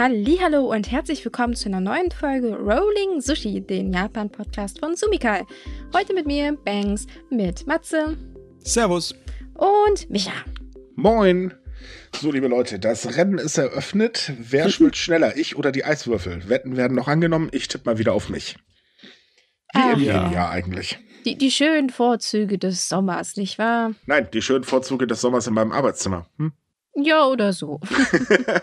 Hallo und herzlich willkommen zu einer neuen Folge Rolling Sushi, den Japan-Podcast von Sumikai. Heute mit mir Bangs, mit Matze. Servus. Und Micha. Moin. So, liebe Leute, das Rennen ist eröffnet. Wer schwimmt schneller, ich oder die Eiswürfel? Wetten werden noch angenommen. Ich tippe mal wieder auf mich. Wie ah, im ja. eigentlich. Die, die, schönen Vorzüge des Sommers, nicht wahr? Nein, die schönen Vorzüge des Sommers in meinem Arbeitszimmer. Hm? Ja, oder so.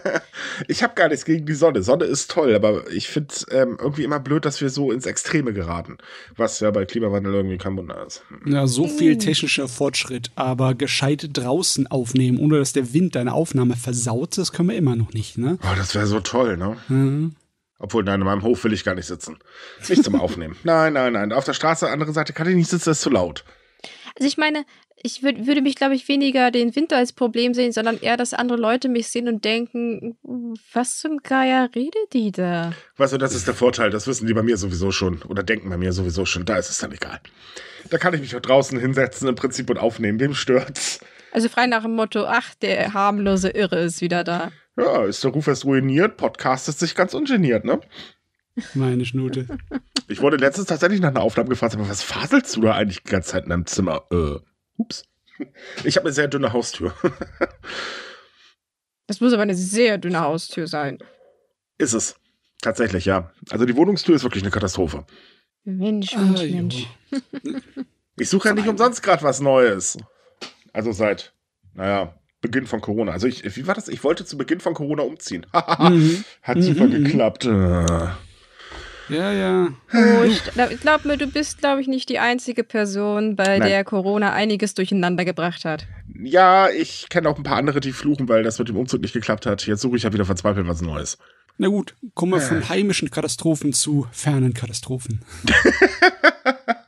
ich habe gar nichts gegen die Sonne. Sonne ist toll, aber ich finde es ähm, irgendwie immer blöd, dass wir so ins Extreme geraten, was ja bei Klimawandel irgendwie kein Wunder ist. Hm. Ja, so viel mm. technischer Fortschritt, aber gescheit draußen aufnehmen, ohne dass der Wind deine Aufnahme versaut, das können wir immer noch nicht, ne? Oh, das wäre so toll, ne? Mhm. Obwohl, nein, in meinem Hof will ich gar nicht sitzen. Nicht zum Aufnehmen. nein, nein, nein. Auf der Straße, andere Seite kann ich nicht sitzen, das ist zu laut. Also ich meine, ich würd, würde mich, glaube ich, weniger den Winter als Problem sehen, sondern eher, dass andere Leute mich sehen und denken, was zum Geier redet die da? Weißt du, das ist der Vorteil, das wissen die bei mir sowieso schon oder denken bei mir sowieso schon, da ist es dann egal. Da kann ich mich auch draußen hinsetzen im Prinzip und aufnehmen, wem stört's? Also frei nach dem Motto, ach, der harmlose Irre ist wieder da. Ja, ist der Ruf erst ruiniert, podcastet sich ganz ungeniert, ne? Meine Schnute. Ich wurde letztens tatsächlich nach einer Aufnahme gefragt, aber was faselst du da eigentlich die ganze Zeit in deinem Zimmer? Äh. Ups. Ich habe eine sehr dünne Haustür. Das muss aber eine sehr dünne Haustür sein. Ist es. Tatsächlich, ja. Also die Wohnungstür ist wirklich eine Katastrophe. Mensch, Mensch, ah, Mensch. Ich suche ja nicht umsonst gerade was Neues. Also seit, naja, Beginn von Corona. Also ich, wie war das? Ich wollte zu Beginn von Corona umziehen. Hat mhm. super mhm, mhm. geklappt. Ja, ja. Oh, ich glaube, glaub mir, du bist, glaube ich, nicht die einzige Person, bei Nein. der Corona einiges durcheinander gebracht hat. Ja, ich kenne auch ein paar andere, die fluchen, weil das mit dem Umzug nicht geklappt hat. Jetzt suche ich ja wieder verzweifelt was Neues. Na gut, kommen wir äh. von heimischen Katastrophen zu fernen Katastrophen.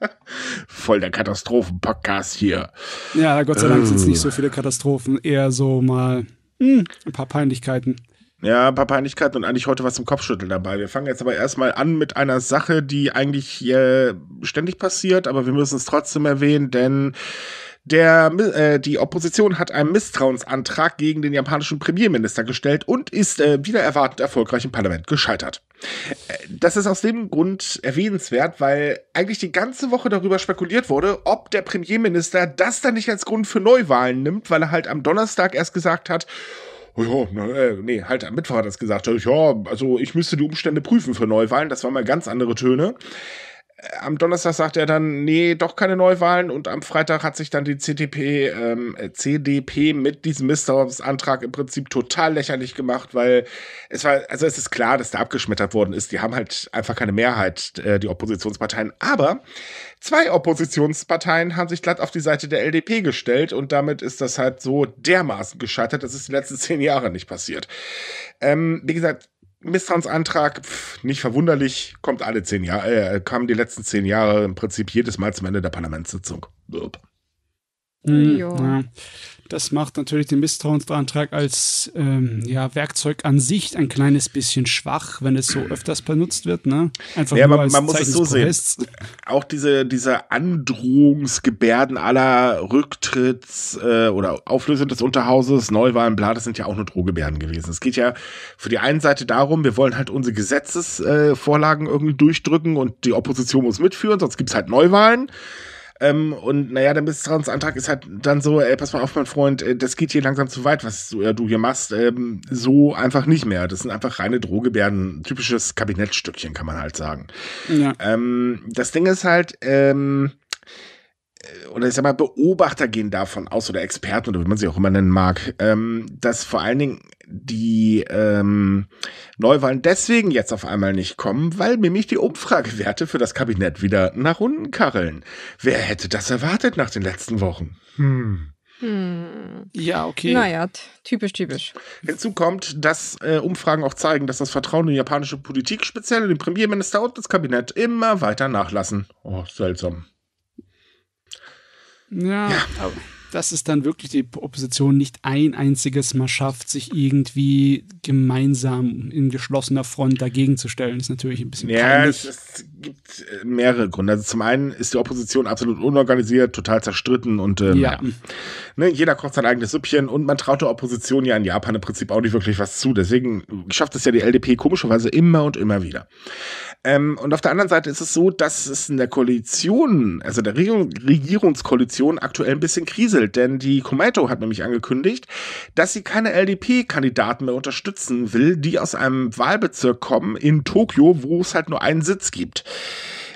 Voll der Katastrophen-Podcast hier. Ja, Gott sei Dank sind es nicht äh. so viele Katastrophen, eher so mal mh, hm, ein paar Peinlichkeiten. Ja, ein paar Peinlichkeiten und eigentlich heute was zum Kopfschütteln dabei. Wir fangen jetzt aber erstmal an mit einer Sache, die eigentlich äh, ständig passiert, aber wir müssen es trotzdem erwähnen, denn der, äh, die Opposition hat einen Misstrauensantrag gegen den japanischen Premierminister gestellt und ist äh, wieder erwartend erfolgreich im Parlament gescheitert. Äh, das ist aus dem Grund erwähnenswert, weil eigentlich die ganze Woche darüber spekuliert wurde, ob der Premierminister das dann nicht als Grund für Neuwahlen nimmt, weil er halt am Donnerstag erst gesagt hat, oh ja, ne, nee, halt, am Mittwoch hat das gesagt, ja, also ich müsste die Umstände prüfen für Neuwahlen, das waren mal ganz andere Töne. Äh, am Donnerstag sagt er dann, nee, doch keine Neuwahlen. Und am Freitag hat sich dann die CDP, ähm, äh, CDP mit diesem Misstrauensantrag im Prinzip total lächerlich gemacht, weil es war, also es ist klar, dass da abgeschmettert worden ist. Die haben halt einfach keine Mehrheit, äh, die Oppositionsparteien. Aber zwei Oppositionsparteien haben sich glatt auf die Seite der LDP gestellt und damit ist das halt so dermaßen gescheitert. Das ist die letzten zehn Jahre nicht passiert. Ähm, wie gesagt, Misstrauensantrag, pf, nicht verwunderlich, kommt alle zehn Jahre, äh, kam die letzten zehn Jahre im Prinzip jedes Mal zum Ende der Parlamentssitzung. Mhm. Ja. Das macht natürlich den Misstrauensantrag als ähm, ja, Werkzeug an sich ein kleines bisschen schwach, wenn es so öfters benutzt wird. Ne? Einfach ja, man, man muss es so sehen. Auch diese, diese Androhungsgebärden aller Rücktritts- äh, oder Auflösung des Unterhauses, Neuwahlen, bla, das sind ja auch nur Drohgebärden gewesen. Es geht ja für die einen Seite darum, wir wollen halt unsere Gesetzesvorlagen äh, irgendwie durchdrücken und die Opposition muss mitführen, sonst gibt es halt Neuwahlen. Ähm, und naja, der Misstrauensantrag ist halt dann so, ey, pass mal auf, mein Freund, äh, das geht hier langsam zu weit, was du, äh, du hier machst. Ähm, so einfach nicht mehr. Das sind einfach reine Drohgebärden. Typisches Kabinettstückchen, kann man halt sagen. Ja. Ähm, das Ding ist halt, ähm, oder ich sag mal, Beobachter gehen davon aus oder Experten oder wie man sie auch immer nennen mag, ähm, dass vor allen Dingen die ähm, Neuwahlen deswegen jetzt auf einmal nicht kommen, weil nämlich die Umfragewerte für das Kabinett wieder nach unten karren. Wer hätte das erwartet nach den letzten Wochen? Hm. Hm. Ja, okay. Naja, typisch, typisch. Hinzu kommt, dass äh, Umfragen auch zeigen, dass das Vertrauen in die japanische Politik, speziell in den Premierminister und das Kabinett, immer weiter nachlassen. Oh, seltsam. Ja. ja. Oh. dass es dann wirklich die Opposition nicht ein einziges Mal schafft, sich irgendwie gemeinsam in geschlossener Front dagegen zu stellen, ist natürlich ein bisschen Ja, es, es, gibt äh, mehrere Gründe. Also zum einen ist die Opposition absolut unorganisiert, total zerstritten und ähm, ja. Ne, jeder kocht sein eigenes Süppchen und man traut der Opposition ja in Japan im Prinzip auch nicht wirklich was zu. Deswegen schafft es ja die LDP komischerweise immer und immer wieder. Ähm, und auf der anderen Seite ist es so, dass es in der Koalition, also der Regierungskoalition aktuell ein bisschen Krise gepuzzelt, denn die Kometo hat nämlich angekündigt, dass sie keine LDP-Kandidaten mehr unterstützen will, die aus einem Wahlbezirk kommen in Tokio, wo es halt nur einen Sitz gibt.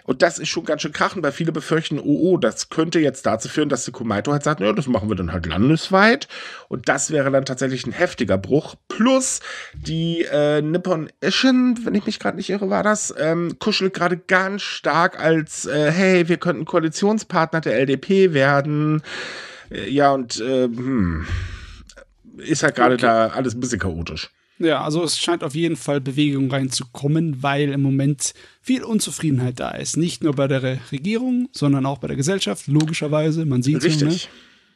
Und das ist schon ganz schön krachen, weil viele befürchten, oh, oh, das könnte jetzt dazu führen, dass die Kumaito halt sagt, ja, das machen wir dann halt landesweit. Und das wäre dann tatsächlich ein heftiger Bruch. Plus die äh, Nippon Ishin, wenn ich mich gerade nicht irre, war das, ähm, kuschelt gerade ganz stark als, äh, hey, wir könnten Koalitionspartner der LDP werden. Äh, ja, und äh, hm, ist halt gerade okay. da alles ein bisschen chaotisch. Ja, also es scheint auf jeden Fall Bewegung reinzukommen, weil im Moment viel Unzufriedenheit da ist. Nicht nur bei der Regierung, sondern auch bei der Gesellschaft, logischerweise. Man sieht es. Ne?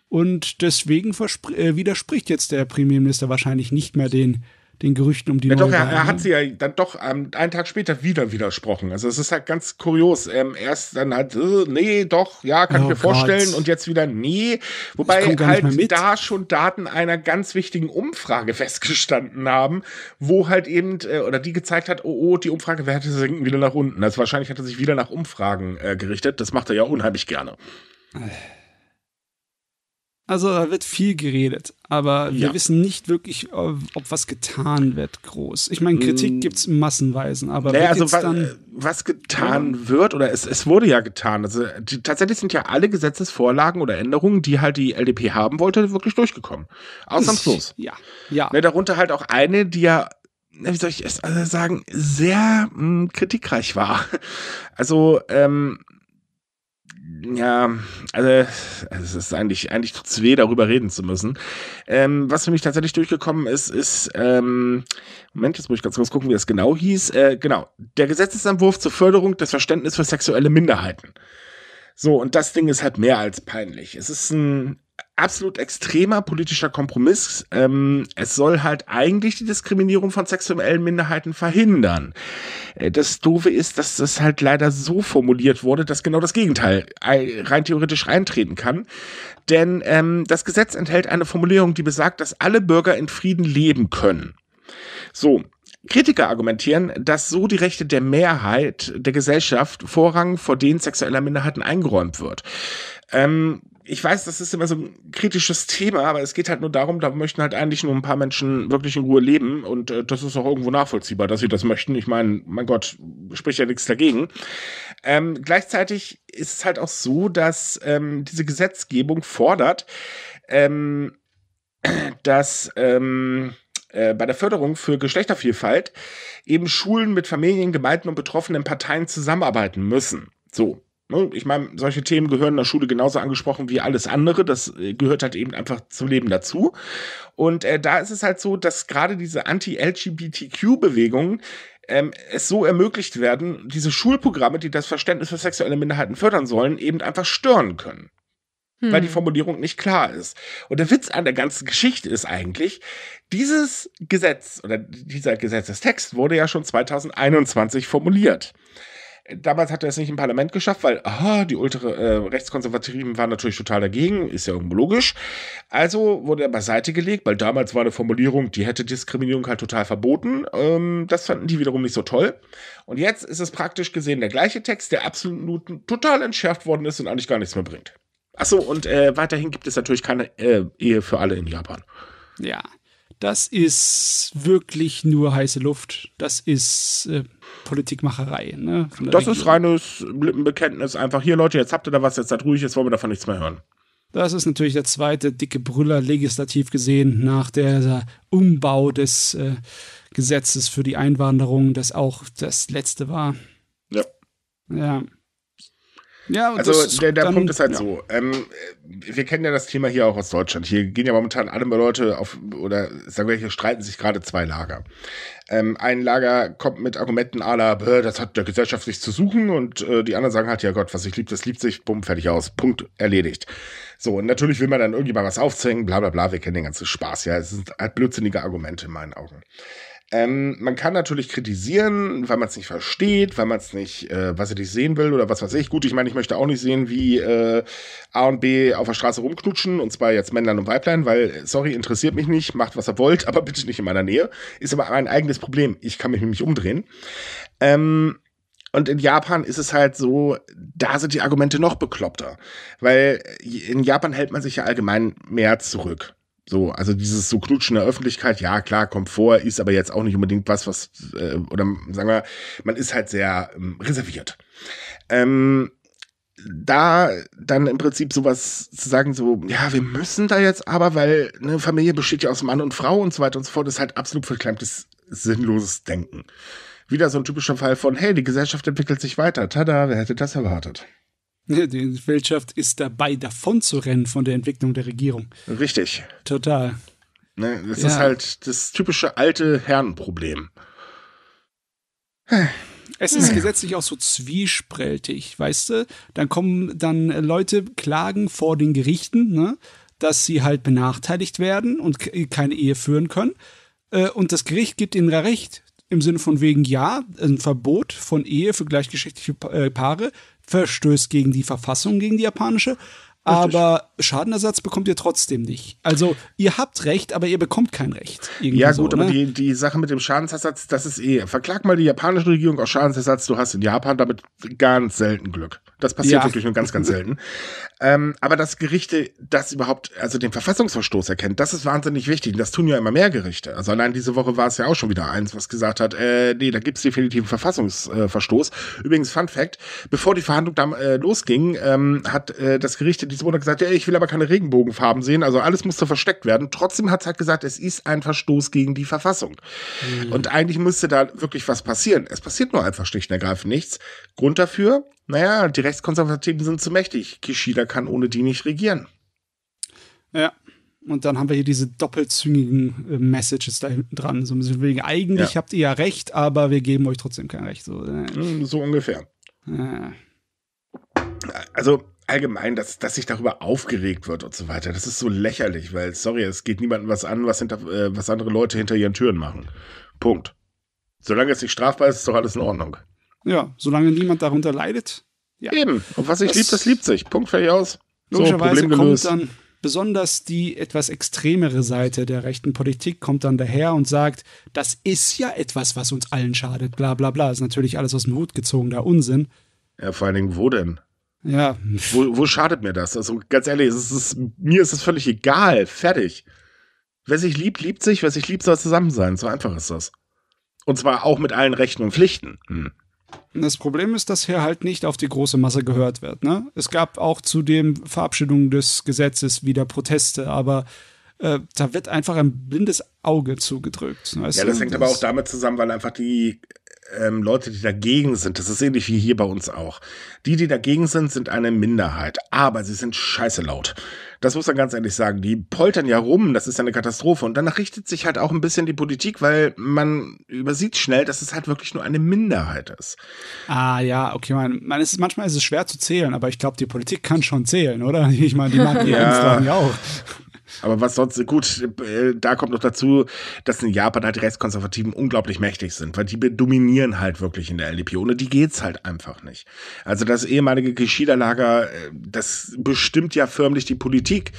Und deswegen äh, widerspricht jetzt der Premierminister wahrscheinlich nicht mehr den den Gerüchten um die ja, neue doch, er, er ne? hat sie ja dann doch ähm, einen Tag später wieder widersprochen. Also es ist halt ganz kurios. Ähm, erst dann halt, äh, nee, doch, ja, kann oh, ich mir Gott. vorstellen und jetzt wieder, nee. Wobei halt da schon Daten einer ganz wichtigen Umfrage festgestanden haben, wo halt eben, äh, oder die gezeigt hat, oh, oh, die Umfragewerte sinken wieder nach unten. Also wahrscheinlich hat er sich wieder nach Umfragen äh, gerichtet. Das macht er ja unheimlich gerne. Äh. Also da wird viel geredet, aber wir wissen nicht wirklich, ob, äh, ob was getan wird, groß. Ich meine, Kritik mm. gibt es massenweisen, aber naja, also, was, was, getan ja. wird oder es, es wurde ja getan. Also die, tatsächlich sind ja alle Gesetzesvorlagen oder Änderungen, die halt die LDP haben wollte, wirklich durchgekommen. Ausnahmslos. Ja, ja. Ne, darunter halt auch eine, die ja wie soll ich es äh, sagen, sehr mh, hm, kritikreich war. Also ähm, ja, also es ist eigentlich, eigentlich tut's weh, darüber reden zu müssen. Ähm, was für mich tatsächlich durchgekommen ist, ist, ähm, Moment, jetzt muss ich ganz kurz gucken, wie das genau hieß. Äh, genau, der Gesetzesentwurf zur Förderung des Verständnisses für sexuelle Minderheiten. So, und das Ding ist halt mehr als peinlich. Es ist ein absolut extremer politischer Kompromiss. Ähm, es soll halt eigentlich die Diskriminierung von sexuellen Minderheiten verhindern. Äh, das Doofe ist, dass das halt leider so formuliert wurde, dass genau das Gegenteil äh, rein theoretisch eintreten kann. Denn ähm, das Gesetz enthält eine Formulierung, die besagt, dass alle Bürger in Frieden leben können. So, Kritiker argumentieren, dass so die Rechte der Mehrheit der Gesellschaft Vorrang vor denen sexueller Minderheiten eingeräumt wird. Ähm, ich weiß, das ist immer so ein kritisches Thema, aber es geht halt nur darum, da möchten halt eigentlich nur ein paar Menschen wirklich in Ruhe leben und äh, das ist auch irgendwo nachvollziehbar, dass sie das möchten. Ich meine, mein Gott, spricht ja nichts dagegen. Ähm, gleichzeitig ist es halt auch so, dass ähm, diese Gesetzgebung fordert, ähm, dass ähm, äh, bei der Förderung für Geschlechtervielfalt eben Schulen mit Familien, Gemeinden und betroffenen Parteien zusammenarbeiten müssen. So, Ne? Ich meine, solche Themen gehören in der Schule genauso angesprochen wie alles andere. Das äh, gehört halt eben einfach zum Leben dazu. Und äh, da ist es halt so, dass gerade diese Anti-LGBTQ-Bewegungen ähm, es so ermöglicht werden, diese Schulprogramme, die das Verständnis für sexuelle Minderheiten fördern sollen, eben einfach stören können. Hm. Weil die Formulierung nicht klar ist. Und der Witz an der ganzen Geschichte ist eigentlich, dieses Gesetz oder dieser Gesetzestext wurde ja schon 2021 formuliert. Damals hat er es nicht im Parlament geschafft, weil aha, die ultra äh, Rechtskonservativen waren natürlich total dagegen, ist ja irgendwo logisch. Also wurde er beiseite gelegt, weil damals war eine Formulierung, die hätte Diskriminierung halt total verboten. Ähm, das fanden die wiederum nicht so toll. Und jetzt ist es praktisch gesehen der gleiche Text, der absolut total entschärft worden ist und eigentlich gar nichts mehr bringt. Achso, und äh, weiterhin gibt es natürlich keine äh, Ehe für alle in Japan. Ja, das ist wirklich nur heiße Luft. Das ist äh, Politikmacherei. Ne, das Region. ist reines Lippenbekenntnis. Einfach hier, Leute, jetzt habt ihr da was, jetzt seid ruhig, jetzt wollen wir davon nichts mehr hören. Das ist natürlich der zweite dicke Brüller legislativ gesehen nach der, der Umbau des äh, Gesetzes für die Einwanderung, das auch das letzte war. Ja. Ja. Ja, also das, der, der dann, Punkt ist halt ja. so. Ähm, wir kennen ja das Thema hier auch aus Deutschland. Hier gehen ja momentan alle Leute auf, oder sagen wir, hier streiten sich gerade zwei Lager. Ähm, ein Lager kommt mit Argumenten aller, das hat der Gesellschaft nichts zu suchen und äh, die anderen sagen halt, ja Gott, was ich liebt, das liebt sich, bumm, fertig aus, Punkt, erledigt. So, und natürlich will man dann irgendjemand was aufzwingen, bla bla bla, wir kennen den ganzen Spaß, ja. Es sind halt blödsinnige Argumente in meinen Augen. Ähm, man kann natürlich kritisieren, weil man es nicht versteht, weil man es nicht, äh, was ich nicht sehen will oder was weiß ich. Gut, ich meine, ich möchte auch nicht sehen, wie äh, A und B auf der Straße rumknutschen und zwar jetzt Männlein und Weiblein, weil, sorry, interessiert mich nicht, macht was er wollt, aber bitte nicht in meiner Nähe. Ist aber ein eigenes Problem. Ich kann mich nämlich umdrehen. Ähm, und in Japan ist es halt so, da sind die Argumente noch bekloppter. Weil äh, in Japan hält man sich ja allgemein mehr zurück. So, also dieses so Knutschen in der Öffentlichkeit, ja klar, kommt vor, ist aber jetzt auch nicht unbedingt was, was, äh, oder sagen wir, man ist halt sehr ähm, reserviert. Ähm, da dann im Prinzip sowas zu sagen, so, ja, wir müssen da jetzt aber, weil eine Familie besteht ja aus Mann und Frau und so weiter und so fort, ist halt absolut verklemmtes, sinnloses Denken. Wieder so ein typischer Fall von, hey, die Gesellschaft entwickelt sich weiter. Tada, wer hätte das erwartet? Die Wirtschaft ist dabei, davon zu rennen von der Entwicklung der Regierung. Richtig. Total. Ne, das ja. ist halt das typische alte Herrenproblem. Es ist gesetzlich auch so zwiespältig, weißt du? Dann kommen dann Leute klagen vor den Gerichten, ne? dass sie halt benachteiligt werden und keine Ehe führen können. Äh, und das Gericht gibt ihnen recht im Sinne von wegen, ja, ein Verbot von Ehe für gleichgeschlechtliche äh, Paare verstößt gegen die Verfassung, gegen die japanische. Richtig. Aber Schadenersatz bekommt ihr trotzdem nicht. Also ihr habt Recht, aber ihr bekommt kein Recht. Ja gut, so, aber ne? die, die Sache mit dem Schadensersatz, das ist eh. Verklag mal die japanische Regierung aus Schadensersatz. Du hast in Japan damit ganz selten Glück. Das passiert ja. wirklich nur ganz, ganz selten. ähm, aber dass Gerichte das überhaupt, also den Verfassungsverstoß erkennt, das ist wahnsinnig wichtig. Und das tun ja immer mehr Gerichte. Also allein diese Woche war es ja auch schon wieder eins, was gesagt hat, äh, nee, da gibt's definitiv einen Verfassungsverstoß. Übrigens, Fun Fact, bevor die Verhandlung da äh, losging, ähm, hat äh, das Gericht in diesem Monat gesagt, ja, ich will aber keine Regenbogenfarben sehen, also alles musste versteckt werden. Trotzdem hat es halt gesagt, es ist ein Verstoß gegen die Verfassung. Mhm. Und eigentlich müsste da wirklich was passieren. Es passiert nur einfach schlicht und ergreifend nichts. Grund dafür, naja, die Rechtskonservativen sind zu mächtig. Kishida kann ohne die nicht regieren. Ja. Und dann haben wir hier diese doppelzüngigen äh, Messages da hinten dran. So wegen, eigentlich ja. habt ihr ja recht, aber wir geben euch trotzdem kein Recht. So, äh. Hm, so ungefähr. Ja. Äh. Also allgemein, dass, dass sich darüber aufgeregt wird und so weiter, das ist so lächerlich, weil, sorry, es geht niemandem was an, was, hinter, äh, was andere Leute hinter ihren Türen machen. Punkt. Solange es nicht strafbar ist, ist doch alles in Ordnung. Ja, solange niemand darunter leidet. Ja. Eben. Und was ich liebt, das liebt sich. Punkt fertig aus. Logischerweise so, kommt dann besonders die etwas extremere Seite der rechten Politik kommt dann daher und sagt, das ist ja etwas, was uns allen schadet, bla bla bla. Ist natürlich alles aus dem Hut gezogen, gezogener Unsinn. Ja, vor allen Dingen, wo denn? Ja. Wo, wo schadet mir das? Also ganz ehrlich, es ist, mir ist es völlig egal. Fertig. Wer sich liebt, liebt sich. Wer sich liebt, soll zusammen sein. So einfach ist das. Und zwar auch mit allen Rechten und Pflichten. Hm. Das Problem ist, dass hier halt nicht auf die große Masse gehört wird. Ne? Es gab auch zu den Verabschiedungen des Gesetzes wieder Proteste, aber äh, da wird einfach ein blindes Auge zugedrückt. ja, das du? hängt das aber auch damit zusammen, weil einfach die ähm, Leute, die dagegen sind, das ist ähnlich wie hier bei uns auch. Die, die dagegen sind, sind eine Minderheit, aber sie sind scheiße laut. Das muss man ganz ehrlich sagen. Die poltern ja rum, das ist ja eine Katastrophe. Und danach richtet sich halt auch ein bisschen die Politik, weil man übersieht schnell, dass es halt wirklich nur eine Minderheit ist. Ah ja, okay, man, man ist, manchmal ist es schwer zu zählen, aber ich glaube, die Politik kann schon zählen, oder? Ich meine, die machen die ja. ja auch. Aber was sonst, gut, äh, da kommt noch dazu, dass in Japan halt die Rechtskonservativen unglaublich mächtig sind, weil die dominieren halt wirklich in der LDP. Ohne die geht's halt einfach nicht. Also das ehemalige Kishida-Lager, äh, das bestimmt ja förmlich die Politik.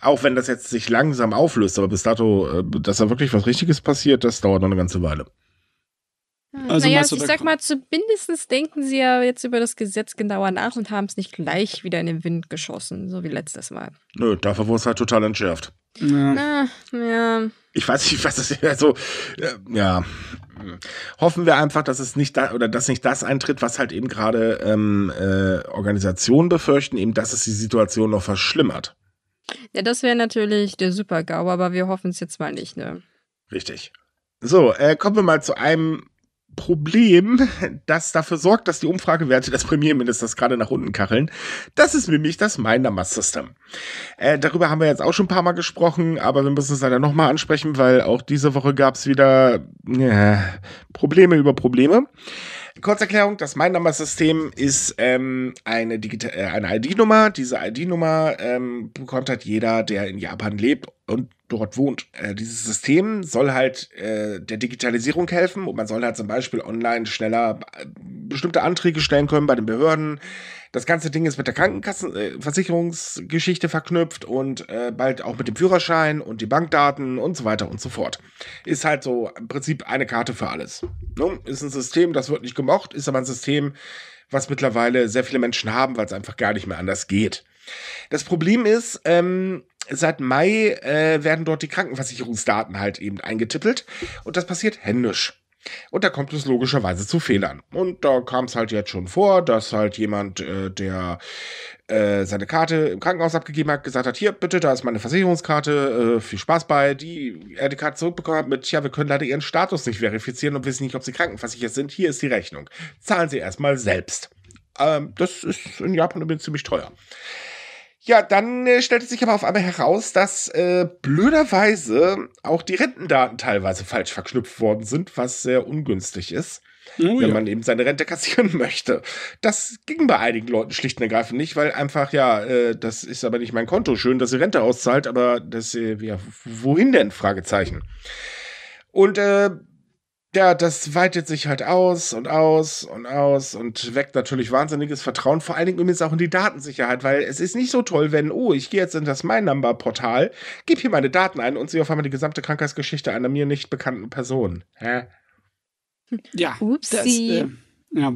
Auch wenn das jetzt sich langsam auflöst, aber bis dato, äh, dass da wirklich was Richtiges passiert, das dauert noch eine ganze Weile. Hm. Also naja, also ich sag mal, zumindest denken sie ja jetzt über das Gesetz genauer nach und haben es nicht gleich wieder in den Wind geschossen, so wie letztes Mal. Nö, dafür wurde es halt total entschärft. Ja. ja. Ich weiß nicht, was das ist Also, äh, Ja. Hoffen wir einfach, dass es nicht da oder dass nicht das eintritt, was halt eben gerade ähm, äh, Organisationen befürchten, eben dass es die Situation noch verschlimmert. Ja, das wäre natürlich der Super-GAU, aber wir hoffen es jetzt mal nicht, ne? Richtig. So, äh, kommen wir mal zu einem Problem, das dafür sorgt, dass die Umfragewerte des Premierministers gerade nach unten kacheln. Das ist nämlich das Mind-Number-System. Äh, darüber haben wir jetzt auch schon ein paar Mal gesprochen, aber wir müssen es leider nochmal ansprechen, weil auch diese Woche gab es wieder äh, Probleme über Probleme. Kurzerklärung, das Mein Nummer-System ist ähm, eine, Digita äh, eine ID-Nummer. Diese ID-Nummer ähm, bekommt halt jeder, der in Japan lebt und dort wohnt. Äh, dieses System soll halt äh, der Digitalisierung helfen und man soll halt zum Beispiel online schneller äh, bestimmte Anträge stellen können bei den Behörden. Das ganze Ding ist mit der Krankenkassenversicherungsgeschichte äh, verknüpft und äh, bald auch mit dem Führerschein und die Bankdaten und so weiter und so fort. Ist halt so im Prinzip eine Karte für alles. No? Ist ein System, das wird nicht gemocht, ist aber ein System, was mittlerweile sehr viele Menschen haben, weil es einfach gar nicht mehr anders geht. Das Problem ist, ähm, seit Mai äh, werden dort die Krankenversicherungsdaten halt eben eingetippelt und das passiert händisch. Und da kommt es logischerweise zu Fehlern. Und da kam es halt jetzt schon vor, dass halt jemand, äh, der äh, seine Karte im Krankenhaus abgegeben hat, gesagt hat, hier bitte, da ist meine Versicherungskarte, äh, viel Spaß bei, die er die Karte zurückbekommen hat mit, ja, wir können leider ihren Status nicht verifizieren und wissen nicht, ob sie krankenversichert sind, hier ist die Rechnung. Zahlen sie erstmal selbst. Ähm, das ist in Japan übrigens ziemlich teuer. Ja, dann äh, stellte sich aber auf einmal heraus, dass äh, blöderweise auch die Rentendaten teilweise falsch verknüpft worden sind, was sehr ungünstig ist, oh, wenn ja. man eben seine Rente kassieren möchte. Das ging bei einigen Leuten schlicht und ergreifend nicht, weil einfach, ja, äh, das ist aber nicht mein Konto. Schön, dass ihr Rente auszahlt, aber das, äh, ja, wohin denn? Fragezeichen. Und äh, ja, das weitet sich halt aus und aus und aus und weckt natürlich wahnsinniges Vertrauen, vor allen Dingen übrigens auch in die Datensicherheit, weil es ist nicht so toll, wenn, oh, ich gehe jetzt in das My-Number-Portal, gebe hier meine Daten ein und sehe auf einmal die gesamte Krankheitsgeschichte einer mir nicht bekannten Person. Hä? Ja, Upsi. Das, äh, ja.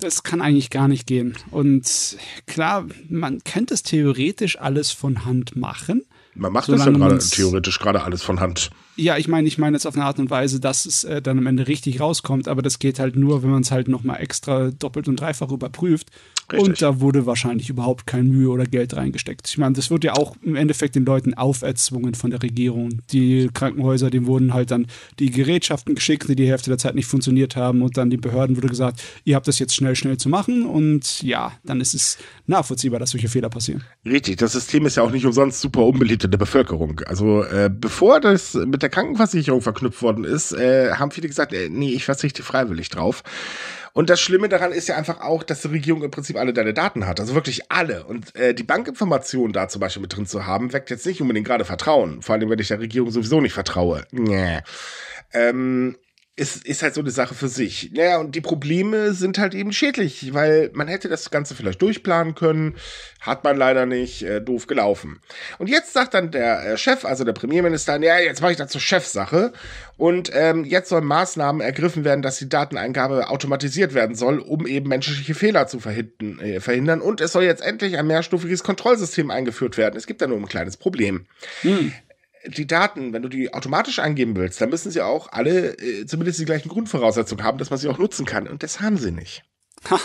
Das kann eigentlich gar nicht gehen. Und klar, man könnte es theoretisch alles von Hand machen. Man macht das ja gerade theoretisch gerade alles von Hand. Ja, ich meine, ich meine jetzt auf eine Art und Weise, dass es äh, dann am Ende richtig rauskommt, aber das geht halt nur, wenn man es halt nochmal extra doppelt und dreifach überprüft. Richtig. Und da wurde wahrscheinlich überhaupt keine Mühe oder Geld reingesteckt. Ich meine, das wird ja auch im Endeffekt den Leuten auferzwungen von der Regierung. Die Krankenhäuser, denen wurden halt dann die Gerätschaften geschickt, die die Hälfte der Zeit nicht funktioniert haben. Und dann den Behörden wurde gesagt, ihr habt das jetzt schnell, schnell zu machen. Und ja, dann ist es nachvollziehbar, dass solche Fehler passieren. Richtig, das System ist ja auch nicht umsonst super unbeliebt in der Bevölkerung. Also äh, bevor das mit der Krankenversicherung verknüpft worden ist, äh, haben viele gesagt, äh, nee, ich verzichte freiwillig drauf. Und das Schlimme daran ist ja einfach auch, dass die Regierung im Prinzip alle deine Daten hat. Also wirklich alle. Und äh, die Bankinformationen da zum Beispiel mit drin zu haben, weckt jetzt nicht unbedingt gerade Vertrauen. Vor allem, wenn ich der Regierung sowieso nicht vertraue. Nee. Ähm, es ist halt so eine Sache für sich. Naja, und die Probleme sind halt eben schädlich, weil man hätte das Ganze vielleicht durchplanen können, hat man leider nicht, äh, doof gelaufen. Und jetzt sagt dann der äh, Chef, also der Premierminister, ja, jetzt mache ich das zur Chefsache und ähm, jetzt sollen Maßnahmen ergriffen werden, dass die Dateneingabe automatisiert werden soll, um eben menschliche Fehler zu verhindern, äh, verhindern. und es soll jetzt endlich ein mehrstufiges Kontrollsystem eingeführt werden. Es gibt da nur ein kleines Problem. Hm die Daten, wenn du die automatisch eingeben willst, dann müssen sie auch alle äh, zumindest die gleichen Grundvoraussetzungen haben, dass man sie auch nutzen kann. Und das haben sie nicht.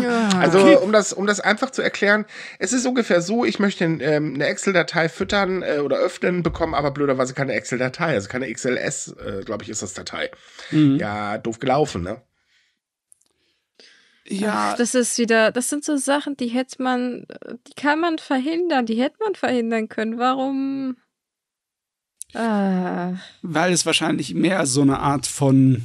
Ja, also okay. um das um das einfach zu erklären, es ist ungefähr so, ich möchte ähm, eine Excel-Datei füttern äh, oder öffnen, bekommen aber blöderweise keine Excel-Datei, also keine XLS, äh, glaube ich, ist das Datei. Mhm. Ja, doof gelaufen, ne? Ja, Ach, das ist wieder, das sind so Sachen, die hätte man, die kann man verhindern, die hätte man verhindern können. Warum Ah. Weil es wahrscheinlich mehr so eine Art von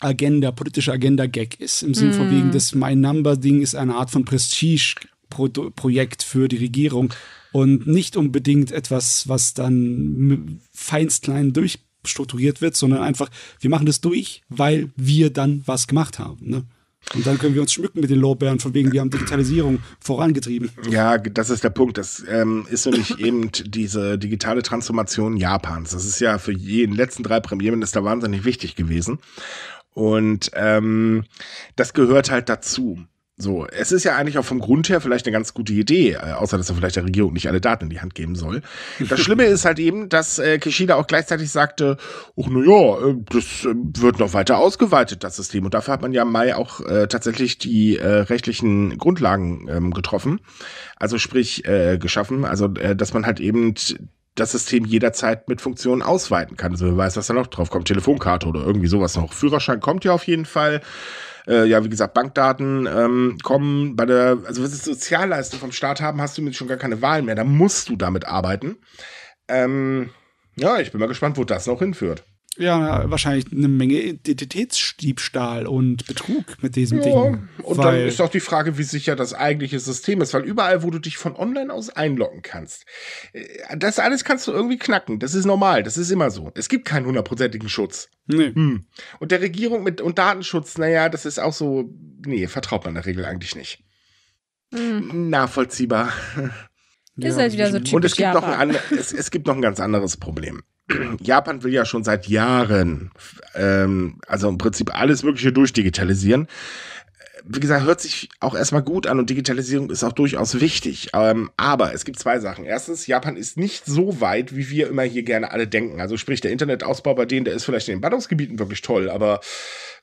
Agenda, politischer Agenda-Gag ist. Im Sinne mm. von wegen, mm. das My Number-Ding ist eine Art von Prestige-Projekt für die Regierung und nicht unbedingt etwas, was dann feinstklein durchstrukturiert wird, sondern einfach, wir machen das durch, weil wir dann was gemacht haben. Ne? Und dann können wir uns schmücken mit den Lorbeeren, von wegen, wir haben Digitalisierung vorangetrieben. Ja, das ist der Punkt. Das ähm, ist nämlich eben diese digitale Transformation Japans. Das ist ja für jeden letzten drei Premierminister wahnsinnig wichtig gewesen. Und ähm, das gehört halt dazu. So, es ist ja eigentlich auch vom Grund her vielleicht eine ganz gute Idee, äh, außer dass er vielleicht der Regierung nicht alle Daten in die Hand geben soll. Das Schlimme ist halt eben, dass äh, Kishida auch gleichzeitig sagte, oh na ja, äh, das äh, wird noch weiter ausgeweitet, das System. Und dafür hat man ja im Mai auch äh, tatsächlich die äh, rechtlichen Grundlagen ähm, getroffen, also sprich äh, geschaffen, also äh, dass man halt eben das System jederzeit mit Funktionen ausweiten kann. Also wer weiß, was da noch drauf kommt, Telefonkarte oder irgendwie sowas noch. Führerschein kommt ja auf jeden Fall äh, ja, wie gesagt, Bankdaten ähm, kommen. Bei der, also wenn sie Sozialleistung vom Staat haben, hast du mit schon gar keine Wahl mehr. Da musst du damit arbeiten. Ähm, ja, ich bin mal gespannt, wo das noch hinführt ja wahrscheinlich eine Menge Identitätsdiebstahl und Betrug mit diesem ja, Ding. Und dann ist auch die Frage, wie sicher das eigentliche System ist, weil überall, wo du dich von online aus einloggen kannst, äh, das alles kannst du irgendwie knacken. Das ist normal, das ist immer so. Es gibt keinen hundertprozentigen Schutz. Nee. Hm. Und der Regierung mit und Datenschutz, naja, das ist auch so, nee, vertraut man in der Regel eigentlich nicht. Hm. Nachvollziehbar. Das ja. ist halt wieder so typisch. Und es gibt, noch ein, es, es gibt noch ein ganz anderes Problem. Japan will ja schon seit Jahren, ähm, also im Prinzip alles Mögliche durchdigitalisieren. Wie gesagt, hört sich auch erstmal gut an und Digitalisierung ist auch durchaus wichtig. Ähm, aber es gibt zwei Sachen. Erstens, Japan ist nicht so weit, wie wir immer hier gerne alle denken. Also sprich, der Internetausbau bei denen, der ist vielleicht in den Ballungsgebieten wirklich toll, aber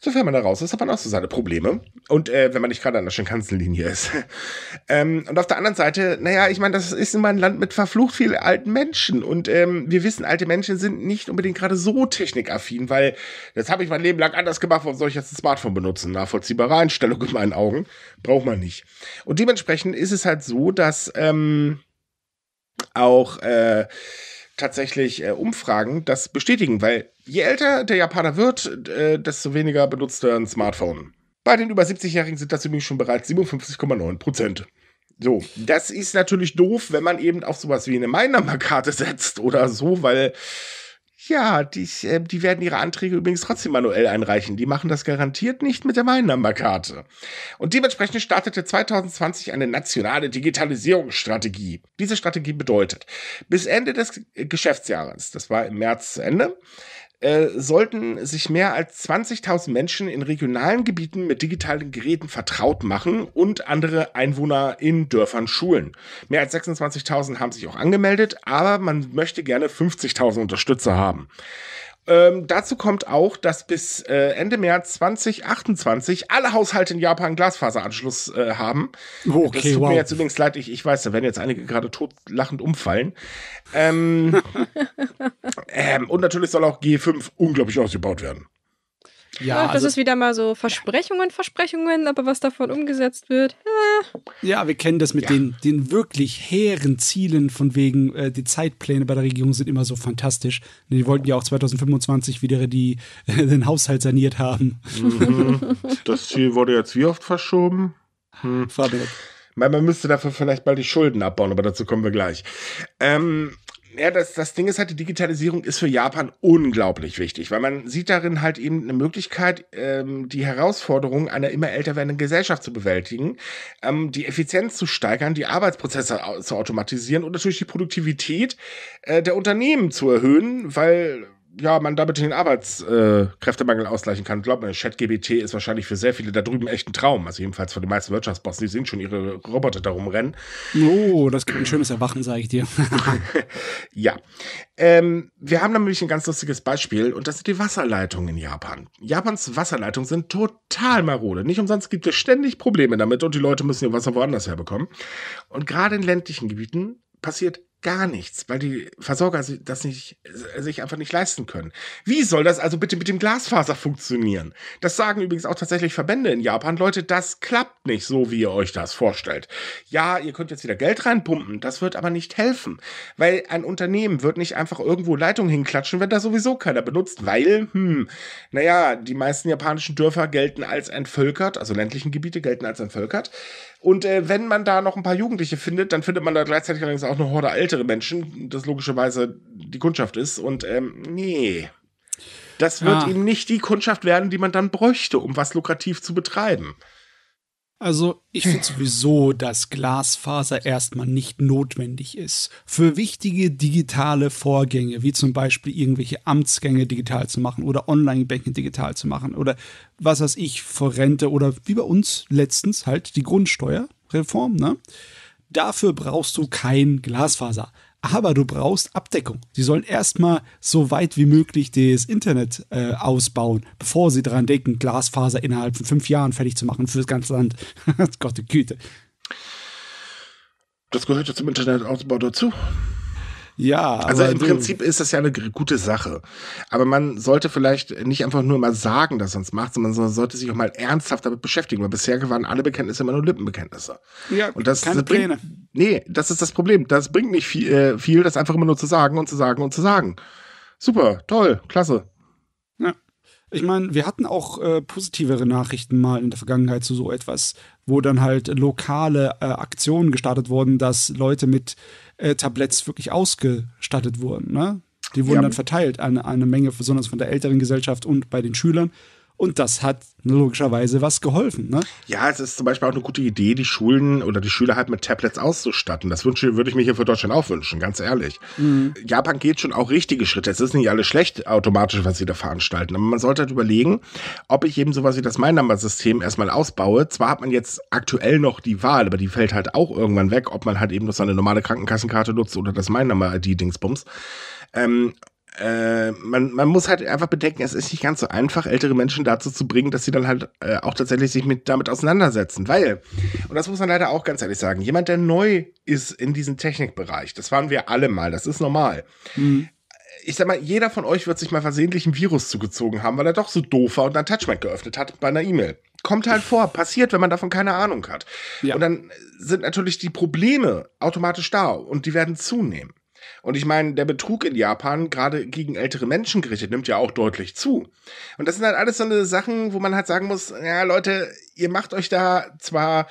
Sofern man da raus ist, hat man auch so seine Probleme. Und äh, wenn man nicht gerade an der Schinkansenlinie ist. ähm, und auf der anderen Seite, naja, ich meine, das ist immer ein Land mit verflucht vielen alten Menschen. Und ähm, wir wissen, alte Menschen sind nicht unbedingt gerade so technikaffin, weil das habe ich mein Leben lang anders gemacht, warum soll ich jetzt ein Smartphone benutzen? Nachvollziehbare Einstellung in meinen Augen. Braucht man nicht. Und dementsprechend ist es halt so, dass ähm, auch äh, tatsächlich äh, Umfragen das bestätigen, weil Je älter der Japaner wird, äh, desto weniger benutzt er ein Smartphone. Bei den über 70-Jährigen sind das übrigens schon bereits 57,9 Prozent. So, das ist natürlich doof, wenn man eben auf sowas wie eine Meinummerkarte setzt oder so, weil ja, die, äh, die werden ihre Anträge übrigens trotzdem manuell einreichen. Die machen das garantiert nicht mit der Meinummerkarte. Und dementsprechend startete 2020 eine nationale Digitalisierungsstrategie. Diese Strategie bedeutet, bis Ende des Geschäftsjahres, das war im März zu Ende, äh, sollten sich mehr als 20.000 Menschen in regionalen Gebieten mit digitalen Geräten vertraut machen und andere Einwohner in Dörfern schulen. Mehr als 26.000 haben sich auch angemeldet, aber man möchte gerne 50.000 Unterstützer haben. Ähm, dazu kommt auch, dass bis äh, Ende März 2028 alle Haushalte in Japan Glasfaseranschluss äh, haben. Oh, okay, das tut wow. mir jetzt übrigens leid, ich, ich weiß, da werden jetzt einige gerade totlachend umfallen. Ähm, ähm, und natürlich soll auch G5 unglaublich ausgebaut werden. Ja, ja das also, ist wieder mal so Versprechungen, Versprechungen, aber was davon umgesetzt wird. Äh. Ja, wir kennen das mit ja. den, den wirklich hehren Zielen von wegen, äh, die Zeitpläne bei der Regierung sind immer so fantastisch. Die wollten ja auch 2025 wieder die, äh, den Haushalt saniert haben. Mhm. Das Ziel wurde jetzt wie oft verschoben? Hm. Man, man müsste dafür vielleicht mal die Schulden abbauen, aber dazu kommen wir gleich. Ähm, ja, das, das Ding ist halt, die Digitalisierung ist für Japan unglaublich wichtig, weil man sieht darin halt eben eine Möglichkeit, ähm, die Herausforderungen einer immer älter werdenden Gesellschaft zu bewältigen, ähm, die Effizienz zu steigern, die Arbeitsprozesse zu automatisieren und natürlich die Produktivität äh, der Unternehmen zu erhöhen, weil ja, man damit den Arbeitskräftemangel ausgleichen kann. Glaub mir, ChatGBT ist wahrscheinlich für sehr viele da drüben echt ein Traum. Also jedenfalls von den meisten Wirtschaftsbossen, die sehen schon ihre Roboter da rumrennen. Oh, das gibt ein schönes Erwachen, sage ich dir. ja. Ähm, wir haben nämlich ein ganz lustiges Beispiel und das sind die Wasserleitungen in Japan. Japans Wasserleitungen sind total marode. Nicht umsonst gibt es ständig Probleme damit und die Leute müssen ihr Wasser woanders herbekommen. Und gerade in ländlichen Gebieten passiert gar nichts, weil die Versorger das nicht, sich einfach nicht leisten können. Wie soll das also bitte mit dem Glasfaser funktionieren? Das sagen übrigens auch tatsächlich Verbände in Japan. Leute, das klappt nicht so, wie ihr euch das vorstellt. Ja, ihr könnt jetzt wieder Geld reinpumpen, das wird aber nicht helfen, weil ein Unternehmen wird nicht einfach irgendwo Leitung hinklatschen, wenn da sowieso keiner benutzt, weil, hm, naja, die meisten japanischen Dörfer gelten als entvölkert, also ländlichen Gebiete gelten als entvölkert. Und äh, wenn man da noch ein paar Jugendliche findet, dann findet man da gleichzeitig allerdings auch eine Horde ältere Menschen, das logischerweise die Kundschaft ist. Und ähm, nee. Das wird ah. eben nicht die Kundschaft werden, die man dann bräuchte, um was lukrativ zu betreiben. Also ich finde sowieso, dass Glasfaser erstmal nicht notwendig ist. Für wichtige digitale Vorgänge, wie zum Beispiel irgendwelche Amtsgänge digital zu machen oder Online-Banking digital zu machen oder was weiß ich, vor Rente oder wie bei uns letztens halt die Grundsteuerreform, ne? Dafür brauchst du kein Glasfaser aber du brauchst Abdeckung. Sie sollen erstmal so weit wie möglich das Internet äh, ausbauen, bevor sie daran denken, Glasfaser innerhalb von fünf Jahren fertig zu machen für das ganze Land. Gott, die Güte. Das gehört ja zum Internetausbau dazu. Ja. Also im Prinzip ist das ja eine gute Sache. Aber man sollte vielleicht nicht einfach nur mal sagen, dass man es macht, sondern man sollte sich auch mal ernsthaft damit beschäftigen. Weil bisher waren alle Bekenntnisse immer nur Lippenbekenntnisse. Ja, und das, keine das bringt, Pläne. Nee, das ist das Problem. Das bringt nicht viel, äh, viel, das einfach immer nur zu sagen und zu sagen und zu sagen. Super, toll, klasse. Ja. Ich meine, wir hatten auch äh, positivere Nachrichten mal in der Vergangenheit zu so etwas, wo dann halt lokale äh, Aktionen gestartet wurden, dass Leute mit äh, Tabletts wirklich ausgestattet wurden. Ne? Die wurden ja. dann verteilt an, an eine Menge, besonders von der älteren Gesellschaft und bei den Schülern. Und das hat logischerweise was geholfen. Ne? Ja, es ist zum Beispiel auch eine gute Idee, die Schulen oder die Schüler halt mit Tablets auszustatten. Das wünsche, würde ich mir hier für Deutschland auch wünschen, ganz ehrlich. Mhm. Japan geht schon auch richtige Schritte. Es ist nicht alles schlecht automatisch, was sie da veranstalten. Aber man sollte halt überlegen, ob ich eben sowas wie das mein Number-System erstmal ausbaue. Zwar hat man jetzt aktuell noch die Wahl, aber die fällt halt auch irgendwann weg, ob man halt eben nur seine normale Krankenkassenkarte nutzt oder das mein Number-ID-Dingsbums. Ähm, äh, man, man muss halt einfach bedenken, es ist nicht ganz so einfach, ältere Menschen dazu zu bringen, dass sie dann halt äh, auch tatsächlich sich mit damit auseinandersetzen. Weil, und das muss man leider auch ganz ehrlich sagen, jemand, der neu ist in diesem Technikbereich, das waren wir alle mal, das ist normal. Mhm. Ich sag mal, jeder von euch wird sich mal versehentlich ein Virus zugezogen haben, weil er doch so doof war und ein Touchback geöffnet hat bei einer E-Mail. Kommt halt vor, passiert, wenn man davon keine Ahnung hat. Ja. Und dann sind natürlich die Probleme automatisch da und die werden zunehmen. Und ich meine, der Betrug in Japan, gerade gegen ältere Menschen gerichtet, nimmt ja auch deutlich zu. Und das sind halt alles so eine Sachen, wo man halt sagen muss, ja Leute, ihr macht euch da zwar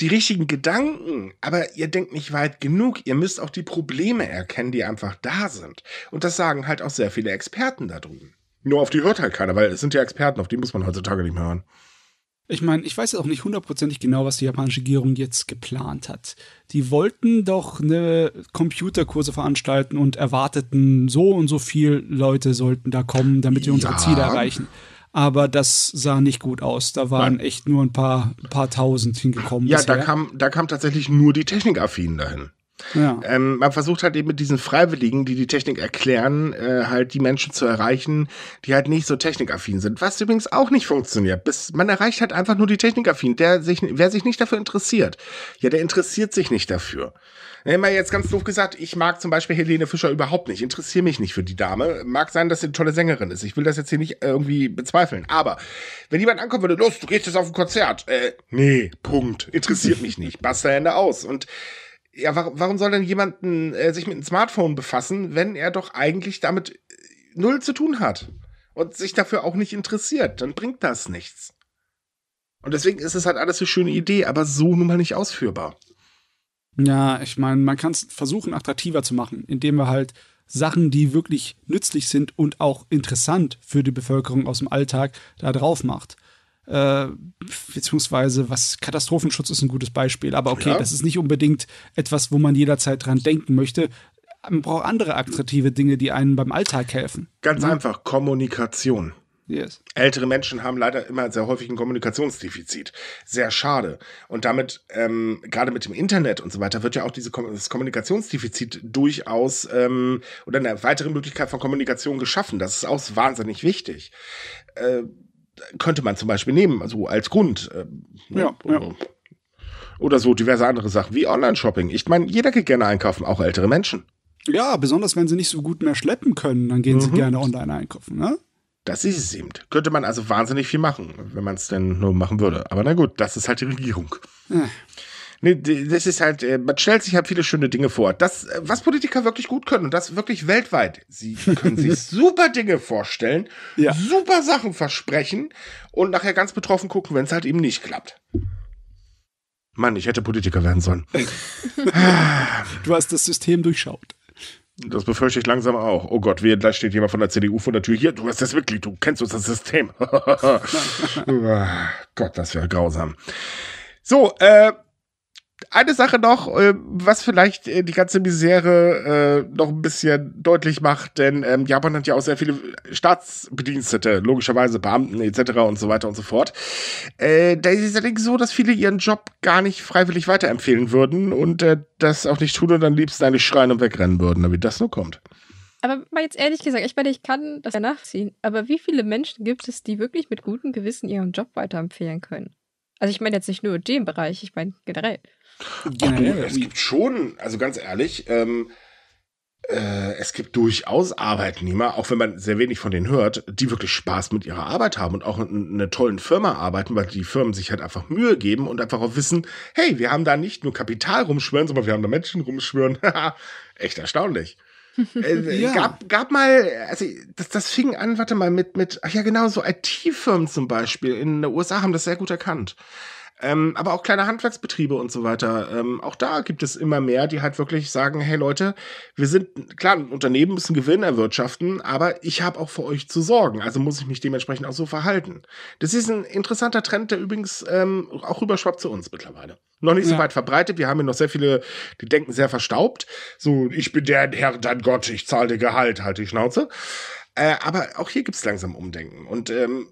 die richtigen Gedanken, aber ihr denkt nicht weit genug. Ihr müsst auch die Probleme erkennen, die einfach da sind. Und das sagen halt auch sehr viele Experten da drüben. Nur auf die hört halt keiner, weil es sind ja Experten, auf die muss man heutzutage nicht mehr hören. Ich meine, ich weiß auch nicht hundertprozentig genau, was die japanische Regierung jetzt geplant hat. Die wollten doch eine Computerkurse veranstalten und erwarteten, so und so viel Leute sollten da kommen, damit wir unsere ja. Ziele erreichen. Aber das sah nicht gut aus. Da waren Nein. echt nur ein paar, ein paar tausend hingekommen. Ja, bisher. da kam, da kam tatsächlich nur die Technikaffinen dahin. Ja. Ähm, man versucht halt eben mit diesen Freiwilligen, die die Technik erklären, äh, halt die Menschen zu erreichen, die halt nicht so technikaffin sind. Was übrigens auch nicht funktioniert. Bis, man erreicht halt einfach nur die technikaffin. Der sich, wer sich nicht dafür interessiert, ja, der interessiert sich nicht dafür. Immer jetzt ganz doof gesagt, ich mag zum Beispiel Helene Fischer überhaupt nicht, interessiere mich nicht für die Dame. Mag sein, dass sie eine tolle Sängerin ist. Ich will das jetzt hier nicht irgendwie bezweifeln. Aber wenn jemand ankommen würde, los, du gehst jetzt auf ein Konzert. Äh, nee, Punkt. Interessiert mich nicht. Basta Hände aus. Und ja, warum soll denn jemand äh, sich mit einem Smartphone befassen, wenn er doch eigentlich damit äh, null zu tun hat und sich dafür auch nicht interessiert? Dann bringt das nichts. Und deswegen ist es halt alles eine schöne mhm. Idee, aber so nun mal nicht ausführbar. Ja, ich meine, man kann es versuchen, attraktiver zu machen, indem wir halt Sachen, die wirklich nützlich sind und auch interessant für die Bevölkerung aus dem Alltag, da drauf macht äh, beziehungsweise was Katastrophenschutz ist ein gutes Beispiel, aber okay, ja. das ist nicht unbedingt etwas, wo man jederzeit dran denken möchte. Man braucht andere attraktive Dinge, die einem beim Alltag helfen. Ganz mhm. einfach, Kommunikation. Yes. Ältere Menschen haben leider immer sehr häufig ein Kommunikationsdefizit. Sehr schade. Und damit, ähm, gerade mit dem Internet und so weiter, wird ja auch dieses Kom Kommunikationsdefizit durchaus ähm, oder eine weitere Möglichkeit von Kommunikation geschaffen. Das ist auch wahnsinnig wichtig. Äh, könnte man zum Beispiel nehmen, also als Grund. Ähm, ne? ja, ja. Also, oder so diverse andere Sachen wie Online-Shopping. Ich meine, jeder geht gerne einkaufen, auch ältere Menschen. Ja, besonders wenn sie nicht so gut mehr schleppen können, dann gehen mhm. sie gerne online einkaufen, ne? Das ist es eben. Könnte man also wahnsinnig viel machen, wenn man es denn nur machen würde. Aber na gut, das ist halt die Regierung. Ja. Nee, das ist halt, äh, man stellt sich halt viele schöne Dinge vor. Das, äh, was Politiker wirklich gut können und das wirklich weltweit. Sie können sich super Dinge vorstellen, ja. super Sachen versprechen und nachher ganz betroffen gucken, wenn es halt eben nicht klappt. Mann, ich hätte Politiker werden sollen. du hast das System durchschaut. Das befürchte ich langsam auch. Oh Gott, wie, da steht jemand von der CDU vor der Tür. Hier, du hast das wirklich, du kennst uns das System. Oh Gott, das wäre grausam. So, äh, eine Sache noch, ähm, was vielleicht äh, die ganze Misere äh, noch ein bisschen deutlich macht, denn ähm, Japan hat ja auch sehr viele Staatsbedienstete, logischerweise Beamten etc. und so weiter und so fort. Äh, da ist es allerdings so, dass viele ihren Job gar nicht freiwillig weiterempfehlen würden und das auch nicht tun und am liebsten eigentlich schreien und wegrennen würden, damit das nur kommt. Aber mal jetzt ehrlich gesagt, ich meine, ich kann das ja nachziehen, aber wie viele Menschen gibt es, die wirklich mit gutem Gewissen ihren Job weiterempfehlen können? Also ich meine jetzt nicht nur den Bereich, ich meine generell. Ach du, es gibt schon, also ganz ehrlich, ähm, äh, es gibt durchaus Arbeitnehmer, auch wenn man sehr wenig von denen hört, die wirklich Spaß mit ihrer Arbeit haben und auch in, in einer tollen Firma arbeiten, weil die Firmen sich halt einfach Mühe geben und einfach auch wissen, hey, wir haben da nicht nur Kapital rumschwören, sondern wir haben da Menschen rumschwören. Echt erstaunlich. äh, ja. gab, gab mal, also das, das fing an, warte mal, mit, mit, ach ja genau, so IT-Firmen zum Beispiel in den USA haben das sehr gut erkannt ähm, aber auch kleine Handwerksbetriebe und so weiter. Ähm, auch da gibt es immer mehr, die halt wirklich sagen, hey Leute, wir sind, klar, ein Unternehmen müssen Gewinn erwirtschaften, aber ich habe auch für euch zu sorgen. Also muss ich mich dementsprechend auch so verhalten. Das ist ein interessanter Trend, der übrigens ähm, auch rüberschwappt zu uns mittlerweile. Noch nicht so ja. weit verbreitet. Wir haben hier noch sehr viele, die denken sehr verstaubt. So, ich bin der Herr, dein Gott, ich zahle dir Gehalt, halt die Schnauze. Äh, aber auch hier gibt es langsam Umdenken. Und ähm,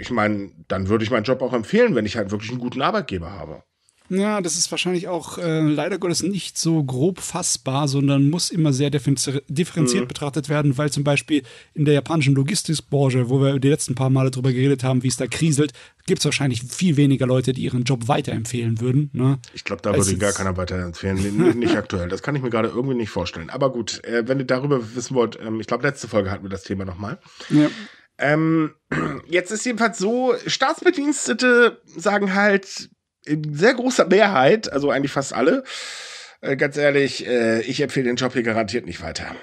ich meine, dann würde ich meinen Job auch empfehlen, wenn ich halt wirklich einen guten Arbeitgeber habe. Ja, das ist wahrscheinlich auch äh, leider Gottes nicht so grob fassbar, sondern muss immer sehr differenziert mhm. betrachtet werden, weil zum Beispiel in der japanischen Logistikbranche, wo wir die letzten paar Male drüber geredet haben, wie es da kriselt, gibt es wahrscheinlich viel weniger Leute, die ihren Job weiterempfehlen würden. Ne? Ich glaube, da Als würde gar keiner weiterempfehlen. nicht aktuell. Das kann ich mir gerade irgendwie nicht vorstellen. Aber gut, äh, wenn ihr darüber wissen wollt, ähm, ich glaube, letzte Folge hatten wir das Thema nochmal. Ja. Ähm, jetzt ist jedenfalls so, Staatsbedienstete sagen halt in sehr großer Mehrheit, also eigentlich fast alle, äh, ganz ehrlich, äh, ich empfehle den Job hier garantiert nicht weiter.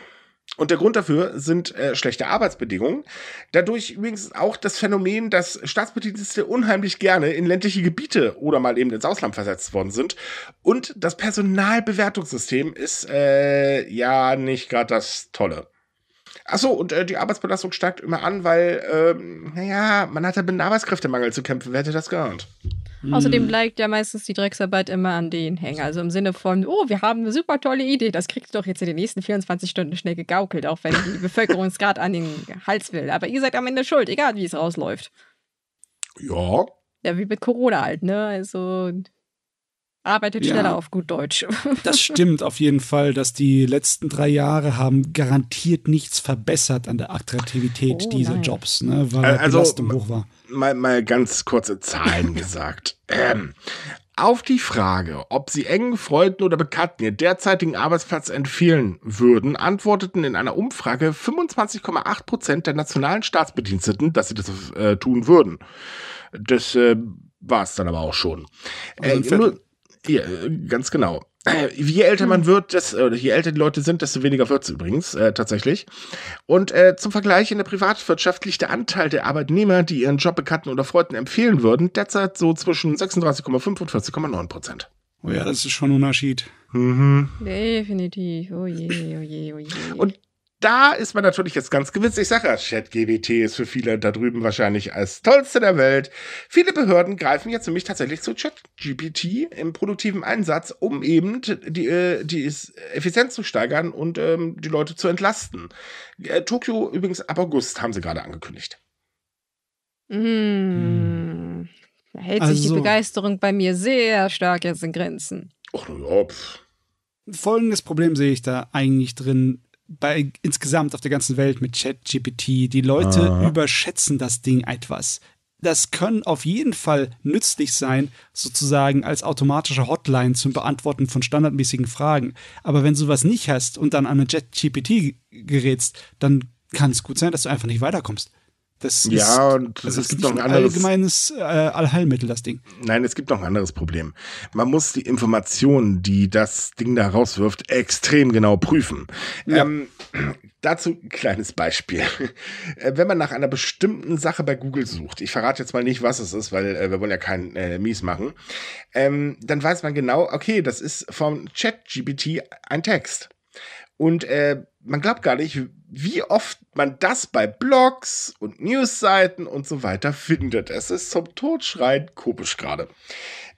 Und der Grund dafür sind äh, schlechte Arbeitsbedingungen. Dadurch übrigens auch das Phänomen, dass Staatsbedienstete unheimlich gerne in ländliche Gebiete oder mal eben ins Ausland versetzt worden sind. Und das Personalbewertungssystem ist äh, ja nicht gerade das Tolle. Achso, und äh, die Arbeitsbelastung steigt immer an, weil, ähm, naja, man hat ja mit einem Arbeitskräftemangel zu kämpfen. Wer hätte das geahnt? Hm. Außerdem bleibt ja meistens die Drecksarbeit immer an den hängen. Also im Sinne von, oh, wir haben eine super tolle Idee. Das kriegt ihr doch jetzt in den nächsten 24 Stunden schnell gegaukelt, auch wenn die Bevölkerung es gerade an den Hals will. Aber ihr seid am Ende schuld, egal wie es rausläuft. Ja. Ja, wie mit Corona halt, ne? Also arbeitet ja, schneller auf gut Deutsch. das stimmt auf jeden Fall, dass die letzten drei Jahre haben garantiert nichts verbessert an der Attraktivität oh, dieser nein. Jobs, ne, weil also, die hoch war. Mal, mal ganz kurze Zahlen gesagt. Ähm, auf die Frage, ob sie engen Freunden oder Bekannten ihr derzeitigen Arbeitsplatz empfehlen würden, antworteten in einer Umfrage 25,8 Prozent der nationalen Staatsbediensteten, dass sie das äh, tun würden. Das äh, war es dann aber auch schon. Also äh, also ja, äh, ganz genau. Äh, je älter man hm. wird, das, oder äh, je älter die Leute sind, desto weniger wird es übrigens äh, tatsächlich. Und äh, zum Vergleich in der Privatwirtschaft liegt der Anteil der Arbeitnehmer, die ihren Job Bekannten oder Freunden empfehlen würden, derzeit so zwischen 36,5 und 40,9 Prozent. Oh ja, das ist schon ein Unterschied. Mhm. Definitiv. Oh je, oh je, oh je. Und da ist man natürlich jetzt ganz gewiss. Ich sage ja, ChatGBT ist für viele da drüben wahrscheinlich als tollste der Welt. Viele Behörden greifen jetzt nämlich tatsächlich zu ChatGPT im produktiven Einsatz, um eben die, äh, die Effizienz zu steigern und ähm, die Leute zu entlasten. Äh, Tokio übrigens ab August haben sie gerade angekündigt. Mmh. Da hält also, sich die also- Begeisterung bei mir sehr stark jetzt in Grenzen. Ach, ja, Folgendes Problem sehe ich da eigentlich drin bei insgesamt auf der ganzen Welt mit ChatGPT. Die Leute ah. überschätzen das Ding etwas. Das können auf jeden Fall nützlich sein, sozusagen als automatische Hotline zum Beantworten von standardmäßigen Fragen. Aber wenn du sowas nicht hast und dann an ein ChatGPT gerätst, dann kann es gut sein, dass du einfach nicht weiterkommst. Das ja, ist, und also es gibt noch ein anderes. allgemeines äh, Allheilmittel, das Ding. Nein, es gibt noch ein anderes Problem. Man muss die Informationen, die das Ding da rauswirft, extrem genau prüfen. Ja. Ähm, dazu ein kleines Beispiel. Äh, wenn man nach einer bestimmten Sache bei Google sucht, ich verrate jetzt mal nicht, was es ist, weil äh, wir wollen ja keinen äh, Mies machen, ähm, dann weiß man genau, okay, das ist vom ChatGPT ein Text. Und äh, man glaubt gar nicht, wie oft man das bei Blogs und Newsseiten und so weiter findet. Es ist zum Totschreien komisch gerade.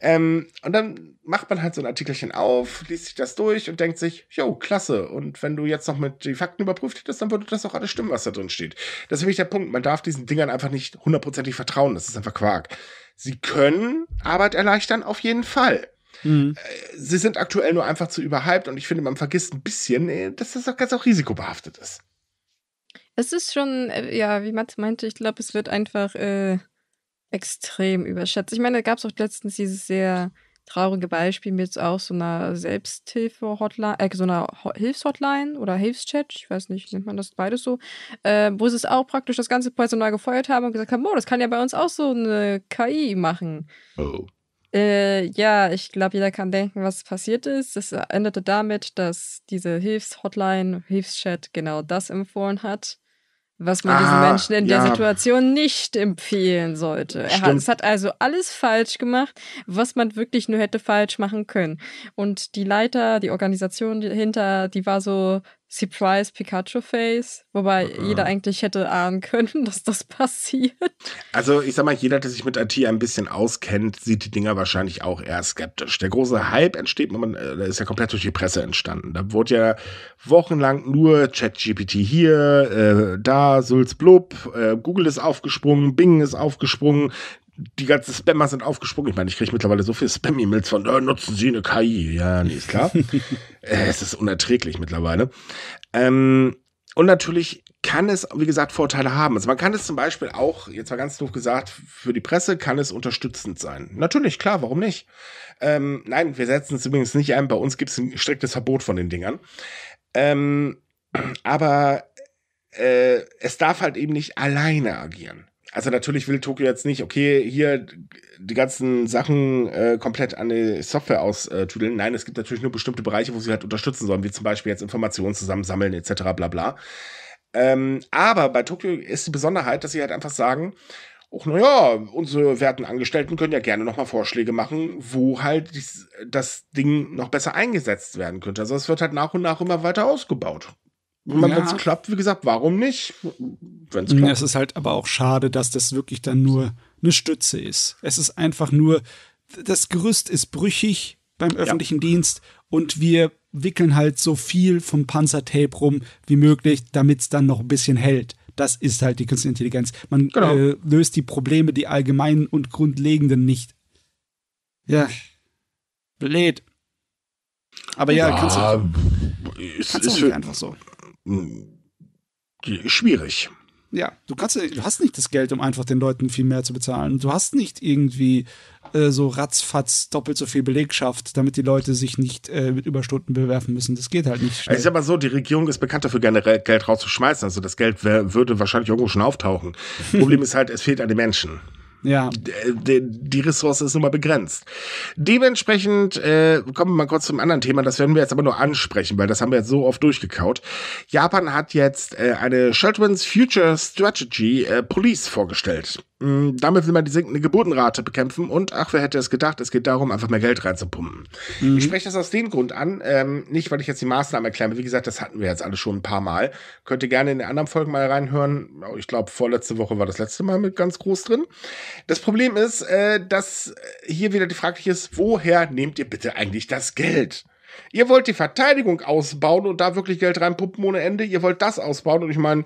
Ähm, und dann macht man halt so ein Artikelchen auf, liest sich das durch und denkt sich, jo, klasse. Und wenn du jetzt noch mit die Fakten überprüft hättest, dann würde das auch alles stimmen, was da drin steht. Das ist nämlich der Punkt. Man darf diesen Dingern einfach nicht hundertprozentig vertrauen. Das ist einfach Quark. Sie können Arbeit erleichtern, auf jeden Fall. Mhm. Äh, sie sind aktuell nur einfach zu überhyped und ich finde, man vergisst ein bisschen, äh, dass das auch ganz auch risikobehaftet ist. Es ist schon, äh, ja, wie Matt meinte, ich glaube, es wird einfach äh, extrem überschätzt. Ich meine, da gab es auch letztens dieses sehr traurige Beispiel mit auch so einer Selbsthilfe-Hotline, äh, so einer Hilfshotline oder Hilfschat, ich weiß nicht, nennt man das beides so, äh, wo sie es auch praktisch das ganze Personal gefeuert haben und gesagt haben, oh, das kann ja bei uns auch so eine KI machen. Oh. Äh, ja, ich glaube, jeder kann denken, was passiert ist. Das endete damit, dass diese Hilfshotline, Hilfschat genau das empfohlen hat was man ah, diesen Menschen in ja. der Situation nicht empfehlen sollte. Er hat, es hat also alles falsch gemacht, was man wirklich nur hätte falsch machen können. Und die Leiter, die Organisation dahinter, die war so Surprise Pikachu Face, wobei mhm. jeder eigentlich hätte ahnen können, dass das passiert. Also ich sag mal, jeder, der sich mit IT ein bisschen auskennt, sieht die Dinger wahrscheinlich auch eher skeptisch. Der große Hype entsteht, man äh, ist ja komplett durch die Presse entstanden. Da wurde ja wochenlang nur ChatGPT hier, äh, da, Sulz Blub, äh, Google ist aufgesprungen, Bing ist aufgesprungen, die ganzen Spammer sind aufgesprungen. Ich meine, ich kriege mittlerweile so viele Spam-E-Mails von, äh, nutzen Sie eine KI. Ja, nee, ist klar. Äh, es ist unerträglich mittlerweile. Ähm, und natürlich kann es, wie gesagt, Vorteile haben. Also man kann es zum Beispiel auch, jetzt mal ganz doof gesagt, für die Presse kann es unterstützend sein. Natürlich, klar, warum nicht? Ähm, nein, wir setzen es übrigens nicht ein. Bei uns gibt es ein striktes Verbot von den Dingern. Ähm, aber äh, es darf halt eben nicht alleine agieren. Also natürlich will Tokio jetzt nicht, okay, hier die ganzen Sachen äh, komplett an die Software austüdeln. Nein, es gibt natürlich nur bestimmte Bereiche, wo sie halt unterstützen sollen, wie zum Beispiel jetzt Informationen zusammen zusammensammeln etc. bla bla. Ähm, aber bei Tokio ist die Besonderheit, dass sie halt einfach sagen, auch oh, naja, unsere werten Angestellten können ja gerne nochmal Vorschläge machen, wo halt das Ding noch besser eingesetzt werden könnte. Also es wird halt nach und nach immer weiter ausgebaut. Ja. es klappt, wie gesagt, warum nicht? Wenn's hm, klappt. Es ist halt aber auch schade, dass das wirklich dann nur eine Stütze ist. Es ist einfach nur, das Gerüst ist brüchig beim öffentlichen ja. Dienst und wir wickeln halt so viel vom Panzertape rum wie möglich, damit es dann noch ein bisschen hält. Das ist halt die künstliche Intelligenz. Man genau. äh, löst die Probleme, die allgemeinen und grundlegenden nicht. Ja. Blöd. Aber ja, ja ist, ist für, einfach so. Hm, schwierig. Ja, du kannst, du hast nicht das Geld, um einfach den Leuten viel mehr zu bezahlen. Du hast nicht irgendwie äh, so ratzfatz doppelt so viel Belegschaft, damit die Leute sich nicht äh, mit Überstunden bewerfen müssen. Das geht halt nicht. Schnell. Es ist aber so, die Regierung ist bekannt dafür, generell Geld rauszuschmeißen. Also das Geld wär, würde wahrscheinlich irgendwo schon auftauchen. Problem ist halt, es fehlt an den Menschen. Ja. Die, die Ressource ist nun mal begrenzt. Dementsprechend äh, kommen wir mal kurz zum anderen Thema. Das werden wir jetzt aber nur ansprechen, weil das haben wir jetzt so oft durchgekaut. Japan hat jetzt äh, eine Sheldon's Future Strategy äh, Police vorgestellt. Mm, damit will man die sinkende Geburtenrate bekämpfen und ach, wer hätte es gedacht, es geht darum, einfach mehr Geld reinzupumpen. Mhm. Ich spreche das aus dem Grund an, ähm, nicht weil ich jetzt die Maßnahmen erkläre, wie gesagt, das hatten wir jetzt alle schon ein paar Mal. Könnt ihr gerne in den anderen Folgen mal reinhören. Oh, ich glaube, vorletzte Woche war das letzte Mal mit ganz groß drin. Das Problem ist, äh, dass hier wieder die Frage ist, woher nehmt ihr bitte eigentlich das Geld? Ihr wollt die Verteidigung ausbauen und da wirklich Geld reinpumpen ohne Ende. Ihr wollt das ausbauen. Und ich meine,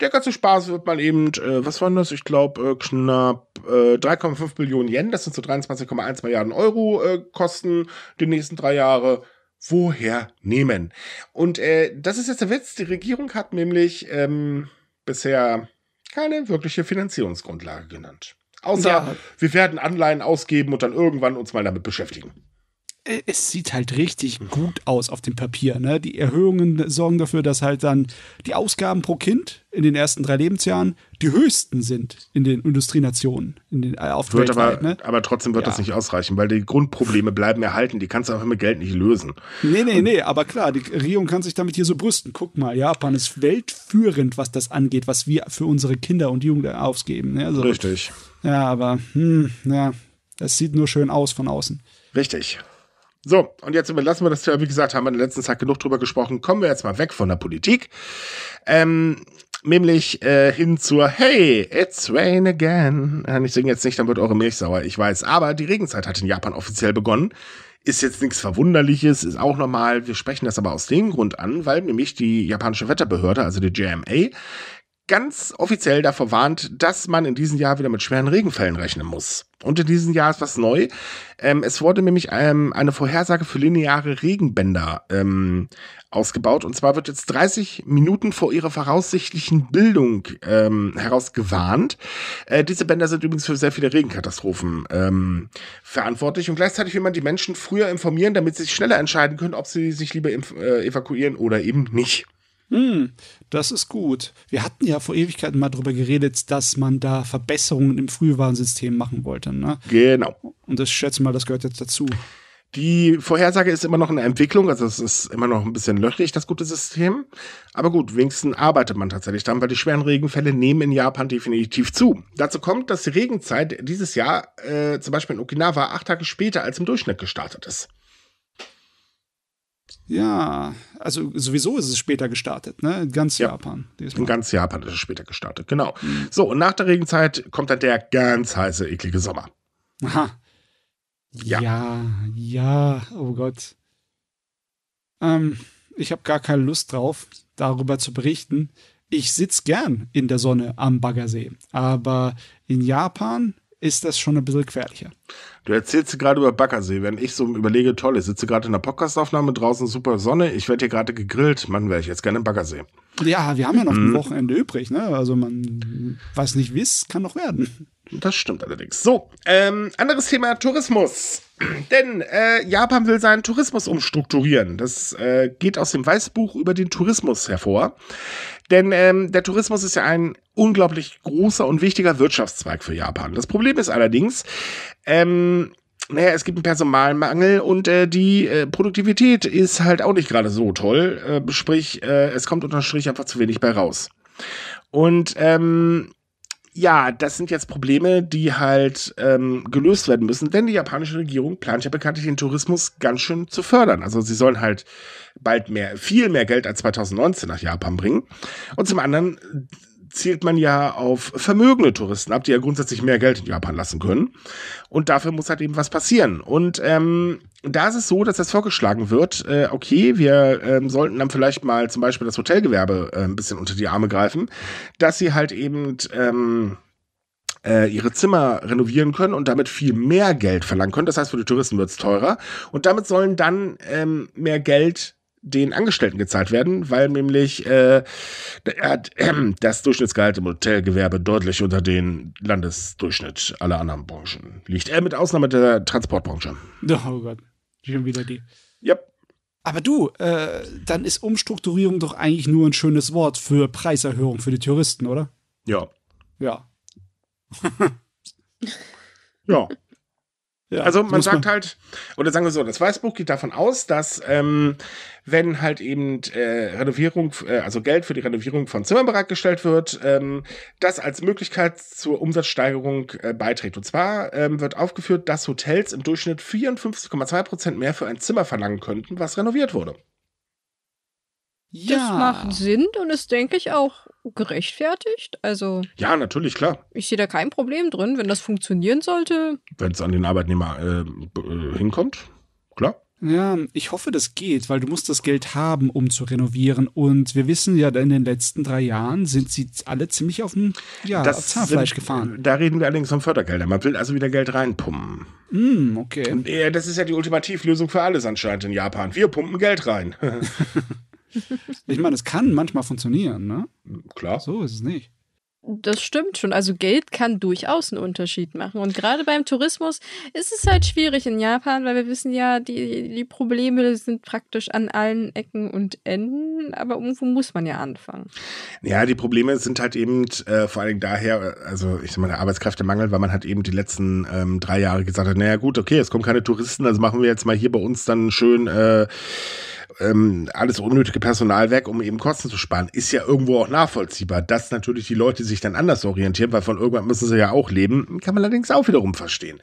der ganze Spaß wird man eben, äh, was waren das? Ich glaube, äh, knapp äh, 3,5 Billionen Yen, das sind so 23,1 Milliarden Euro äh, Kosten die nächsten drei Jahre. Woher nehmen? Und äh, das ist jetzt der Witz. Die Regierung hat nämlich ähm, bisher keine wirkliche Finanzierungsgrundlage genannt. Außer ja. wir werden Anleihen ausgeben und dann irgendwann uns mal damit beschäftigen. Äh, es sieht halt richtig gut aus auf dem Papier. Ne? Die Erhöhungen sorgen dafür, dass halt dann die Ausgaben pro Kind in den ersten drei Lebensjahren die höchsten sind in den Industrienationen, in den äh, auf wird aber, ne? aber trotzdem wird ja. das nicht ausreichen, weil die Grundprobleme bleiben erhalten. Die kannst du einfach mit Geld nicht lösen. Nee, nee, nee, aber klar, die Regierung kann sich damit hier so brüsten. Guck mal, Japan ist weltführend, was das angeht, was wir für unsere Kinder und Jugend aufgeben. Ne? Also, Richtig. Ja, aber hm, ja, das sieht nur schön aus von außen. Richtig. So, und jetzt überlassen wir das Thema, wie gesagt, haben wir in der letzten Zeit genug drüber gesprochen. Kommen wir jetzt mal weg von der Politik. Ähm, nämlich äh, hin zur Hey, it's rain again. Ich singe jetzt nicht, dann wird eure Milch sauer, ich weiß. Aber die Regenzeit hat in Japan offiziell begonnen. Ist jetzt nichts Verwunderliches, ist auch normal. Wir sprechen das aber aus dem Grund an, weil nämlich die japanische Wetterbehörde, also die JMA, ganz offiziell davor warnt, dass man in diesem Jahr wieder mit schweren Regenfällen rechnen muss. Und in diesem Jahr ist was neu. Ähm, es wurde nämlich ähm, eine Vorhersage für lineare Regenbänder ähm, ausgebaut. Und zwar wird jetzt 30 Minuten vor ihrer voraussichtlichen Bildung ähm, heraus gewarnt. Äh, diese Bänder sind übrigens für sehr viele Regenkatastrophen ähm, verantwortlich. Und gleichzeitig will man die Menschen früher informieren, damit sie sich schneller entscheiden können, ob sie sich lieber äh, evakuieren oder eben nicht. Hm, das ist gut. Wir hatten ja vor Ewigkeiten mal drüber geredet, dass man da Verbesserungen im Frühwarnsystem machen wollte. Ne? Genau. Und das schätze mal, das gehört jetzt dazu. Die Vorhersage ist immer noch in der Entwicklung, also es ist immer noch ein bisschen löchrig, das gute System. Aber gut, wenigstens arbeitet man tatsächlich daran, weil die schweren Regenfälle nehmen in Japan definitiv zu. Dazu kommt, dass die Regenzeit dieses Jahr äh, zum Beispiel in Okinawa acht Tage später als im Durchschnitt gestartet ist. Ja, also sowieso ist es später gestartet, ne? Ganz ja. Japan. In ganz Japan ist es später gestartet, genau. Mhm. So, und nach der Regenzeit kommt dann der ganz heiße, eklige Sommer. Aha. Ja. Ja, ja, oh Gott. Ähm, ich habe gar keine Lust drauf, darüber zu berichten. Ich sitze gern in der Sonne am Baggersee, aber in Japan ist das schon ein bisschen gefährlicher. Du erzählst gerade über Baggersee, wenn ich so überlege, toll, ich sitze gerade in einer Podcastaufnahme draußen, super Sonne, ich werde hier gerade gegrillt, Mann, wäre ich jetzt gerne im Baggersee. Ja, wir haben ja noch mhm. ein Wochenende übrig, ne? Also man, weiß nicht wie es kann noch werden. Das stimmt allerdings. So, ähm, anderes Thema Tourismus. Denn äh, Japan will seinen Tourismus umstrukturieren. Das äh, geht aus dem Weißbuch über den Tourismus hervor. Denn ähm, der Tourismus ist ja ein unglaublich großer und wichtiger Wirtschaftszweig für Japan. Das Problem ist allerdings, ähm, naja, es gibt einen Personalmangel und äh, die äh, Produktivität ist halt auch nicht gerade so toll. Äh, sprich, äh, es kommt unter Strich einfach zu wenig bei raus. Und ähm, ja, das sind jetzt Probleme, die halt ähm, gelöst werden müssen, denn die japanische Regierung plant ja bekanntlich den Tourismus ganz schön zu fördern. Also sie sollen halt bald mehr, viel mehr Geld als 2019 nach Japan bringen. Und zum anderen zielt man ja auf vermögende Touristen ab, die ja grundsätzlich mehr Geld in Japan lassen können. Und dafür muss halt eben was passieren. Und ähm, da ist es so, dass das vorgeschlagen wird, äh, okay, wir ähm, sollten dann vielleicht mal zum Beispiel das Hotelgewerbe äh, ein bisschen unter die Arme greifen, dass sie halt eben... Ähm, äh, ihre Zimmer renovieren können und damit viel mehr Geld verlangen können. Das heißt, für die Touristen wird es teurer. Und damit sollen dann ähm, mehr Geld den Angestellten gezahlt werden, weil nämlich äh, das Durchschnittsgehalt im Hotelgewerbe deutlich unter den Landesdurchschnitt aller anderen Branchen liegt. Äh, mit Ausnahme der Transportbranche. Oh Gott, schon wieder die. Ja. Yep. Aber du, äh, dann ist Umstrukturierung doch eigentlich nur ein schönes Wort für Preiserhöhung für die Touristen, oder? Ja. Ja. ja. Ja, also man sagt man halt, oder sagen wir so, das Weißbuch geht davon aus, dass ähm, wenn halt eben äh, Renovierung, äh, also Geld für die Renovierung von Zimmern bereitgestellt wird, ähm, das als Möglichkeit zur Umsatzsteigerung äh, beiträgt. Und zwar ähm, wird aufgeführt, dass Hotels im Durchschnitt 54,2 Prozent mehr für ein Zimmer verlangen könnten, was renoviert wurde. Ja. Das macht Sinn und ist, denke ich, auch gerechtfertigt. Also. Ja, natürlich, klar. Ich sehe da kein Problem drin, wenn das funktionieren sollte. Wenn es an den Arbeitnehmer äh, äh, hinkommt, klar. Ja, ich hoffe, das geht, weil du musst das Geld haben, um zu renovieren. Und wir wissen ja, in den letzten drei Jahren sind sie alle ziemlich auf dem ja, das auf Zahnfleisch sind, gefahren. Da reden wir allerdings von Fördergeldern. Man will also wieder Geld reinpumpen. Mm, okay. Das ist ja die Ultimativlösung für alles anscheinend in Japan. Wir pumpen Geld rein. Ich meine, es kann manchmal funktionieren, ne? Klar. So ist es nicht. Das stimmt schon. Also Geld kann durchaus einen Unterschied machen. Und gerade beim Tourismus ist es halt schwierig in Japan, weil wir wissen ja, die, die Probleme sind praktisch an allen Ecken und Enden, aber irgendwo muss man ja anfangen. Ja, die Probleme sind halt eben äh, vor allen Dingen daher, also ich sag mal, der Arbeitskräftemangel, weil man halt eben die letzten ähm, drei Jahre gesagt hat, naja gut, okay, es kommen keine Touristen, also machen wir jetzt mal hier bei uns dann schön äh, ähm, alles unnötige Personal weg, um eben Kosten zu sparen, ist ja irgendwo auch nachvollziehbar. Dass natürlich die Leute sich dann anders orientieren, weil von irgendwann müssen sie ja auch leben, kann man allerdings auch wiederum verstehen.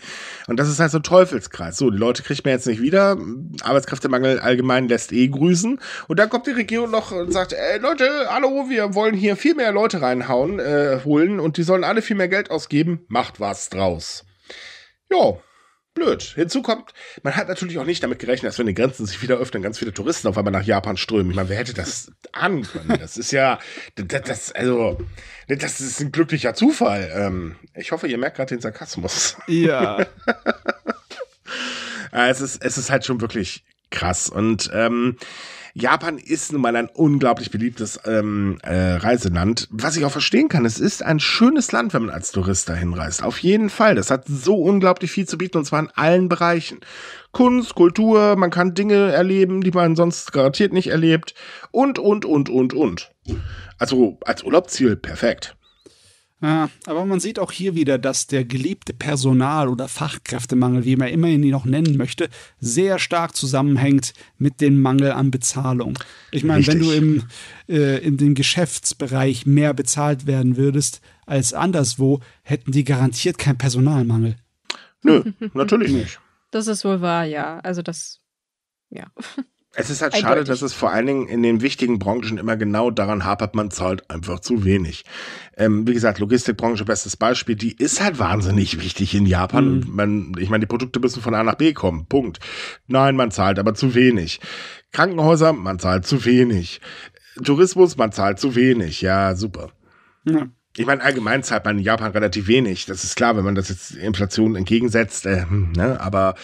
Und das ist halt so ein Teufelskreis. So, die Leute kriegt man jetzt nicht wieder. Arbeitskräftemangel allgemein lässt eh grüßen. Und dann kommt die Regierung noch und sagt, ey Leute, hallo, wir wollen hier viel mehr Leute reinhauen, äh, holen und die sollen alle viel mehr Geld ausgeben. Macht was draus. Ja, blöd. Hinzu kommt, man hat natürlich auch nicht damit gerechnet, dass wenn die Grenzen sich wieder öffnen, ganz viele Touristen auf einmal nach Japan strömen. Ich meine, wer hätte das ahnen können? Das ist ja, das, das also, das ist ein glücklicher Zufall. Ähm, ich hoffe, ihr merkt gerade den Sarkasmus. Ja. Ah, es, ist, es ist halt schon wirklich krass. Und ähm, Japan ist nun mal ein unglaublich beliebtes ähm, äh, Reiseland, was ich auch verstehen kann. Es ist ein schönes Land, wenn man als Tourist dahin reist. Auf jeden Fall. Das hat so unglaublich viel zu bieten und zwar in allen Bereichen. Kunst, Kultur, man kann Dinge erleben, die man sonst garantiert nicht erlebt und, und, und, und, und. Also als Urlaubsziel perfekt. Ja, aber man sieht auch hier wieder, dass der geliebte Personal- oder Fachkräftemangel, wie man immerhin ihn noch nennen möchte, sehr stark zusammenhängt mit dem Mangel an Bezahlung. Ich meine, wenn du im, äh, in dem Geschäftsbereich mehr bezahlt werden würdest als anderswo, hätten die garantiert keinen Personalmangel. Nö, natürlich nicht. Das ist wohl wahr, ja. Also das, ja es ist halt Eindeutig. schade, dass es vor allen Dingen in den wichtigen Branchen immer genau daran hapert, man zahlt einfach zu wenig. Ähm, wie gesagt, Logistikbranche, bestes Beispiel, die ist halt wahnsinnig wichtig in Japan. Mhm. Man, ich meine, die Produkte müssen von A nach B kommen. Punkt. Nein, man zahlt aber zu wenig. Krankenhäuser, man zahlt zu wenig. Tourismus, man zahlt zu wenig. Ja, super. Ja. Ich meine, allgemein zahlt man in Japan relativ wenig. Das ist klar, wenn man das jetzt Inflation entgegensetzt, äh, hm, ne? aber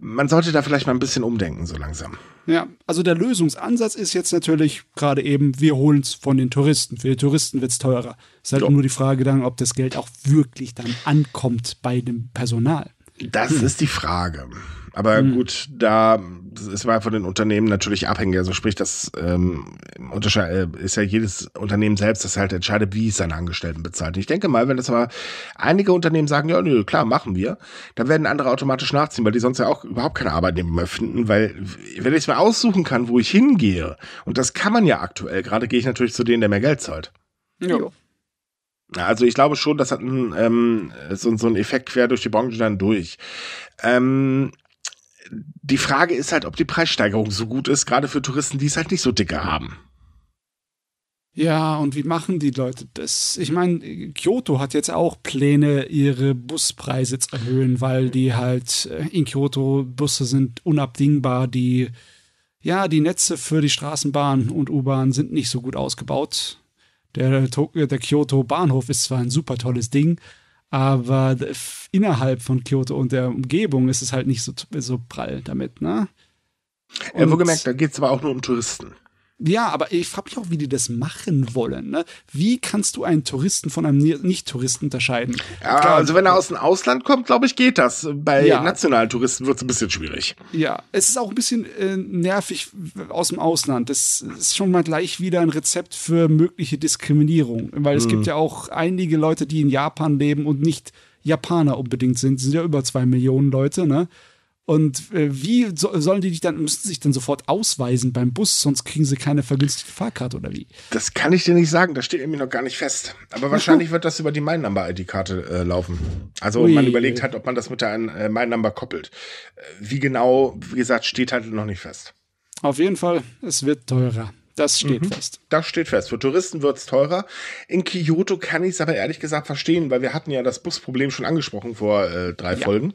man sollte da vielleicht mal ein bisschen umdenken, so langsam. Ja, also der Lösungsansatz ist jetzt natürlich gerade eben, wir holen es von den Touristen. Für die Touristen wird es teurer. Ist halt ja. nur die Frage dann, ob das Geld auch wirklich dann ankommt bei dem Personal. Das hm. ist die Frage. Aber hm. gut, da es war von den Unternehmen natürlich abhängig. Also sprich, das ähm, äh, ist ja jedes Unternehmen selbst, das halt entscheidet, wie es seine Angestellten bezahlt. Und ich denke mal, wenn das aber einige Unternehmen sagen, ja, nö, klar, machen wir, dann werden andere automatisch nachziehen, weil die sonst ja auch überhaupt keine Arbeitnehmer mehr finden, weil wenn ich es mir aussuchen kann, wo ich hingehe, und das kann man ja aktuell, gerade gehe ich natürlich zu denen, der mehr Geld zahlt. Ja. Also ich glaube schon, das hat ein, ähm, so, so einen Effekt quer durch die Branche dann durch. Ähm, die Frage ist halt, ob die Preissteigerung so gut ist, gerade für Touristen, die es halt nicht so dicke haben. Ja, und wie machen die Leute das? Ich meine, Kyoto hat jetzt auch Pläne, ihre Buspreise zu erhöhen, weil die halt äh, in Kyoto Busse sind unabdingbar. Die, ja, die Netze für die Straßenbahn und U-Bahn sind nicht so gut ausgebaut. Der, der Kyoto Bahnhof ist zwar ein super tolles Ding, aber innerhalb von Kyoto und der Umgebung ist es halt nicht so, so prall damit, ne? Und ja, wohlgemerkt, da geht es aber auch nur um Touristen. Ja, aber ich frage mich auch, wie die das machen wollen. Ne? Wie kannst du einen Touristen von einem Nicht-Touristen unterscheiden? Ja, Klar, also wenn er aus dem Ausland kommt, glaube ich, geht das. Bei ja. nationalen Touristen wird es ein bisschen schwierig. Ja, es ist auch ein bisschen äh, nervig aus dem Ausland. Das ist schon mal gleich wieder ein Rezept für mögliche Diskriminierung. Weil es hm. gibt ja auch einige Leute, die in Japan leben und nicht Japaner unbedingt sind. Es sind ja über zwei Millionen Leute, ne? Und äh, wie so, sollen die dich dann, müssen sich dann sofort ausweisen beim Bus, sonst kriegen sie keine vergünstigte Fahrkarte oder wie? Das kann ich dir nicht sagen, das steht irgendwie noch gar nicht fest. Aber wahrscheinlich wird das über die MyNumber-ID-Karte äh, laufen. Also Ui. man überlegt halt, ob man das mit der äh, MyNumber koppelt. Äh, wie genau, wie gesagt, steht halt noch nicht fest. Auf jeden Fall, es wird teurer. Das steht mhm. fest. Das steht fest. Für Touristen wird es teurer. In Kyoto kann ich es aber ehrlich gesagt verstehen, weil wir hatten ja das Busproblem schon angesprochen vor äh, drei ja. Folgen.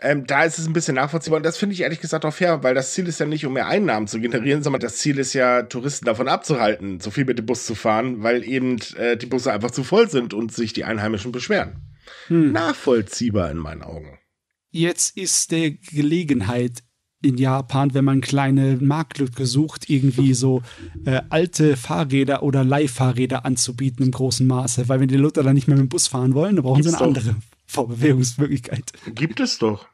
Ähm, da ist es ein bisschen nachvollziehbar und das finde ich ehrlich gesagt auch fair, weil das Ziel ist ja nicht, um mehr Einnahmen zu generieren, sondern das Ziel ist ja, Touristen davon abzuhalten, so viel mit dem Bus zu fahren, weil eben äh, die Busse einfach zu voll sind und sich die Einheimischen beschweren. Hm. Nachvollziehbar in meinen Augen. Jetzt ist der Gelegenheit in Japan, wenn man kleine Marktlücke sucht, irgendwie so äh, alte Fahrräder oder Leihfahrräder anzubieten im großen Maße. Weil wenn die Leute dann nicht mehr mit dem Bus fahren wollen, dann brauchen Gibt's sie eine doch. andere Vorbewegungsmöglichkeit. Gibt es doch.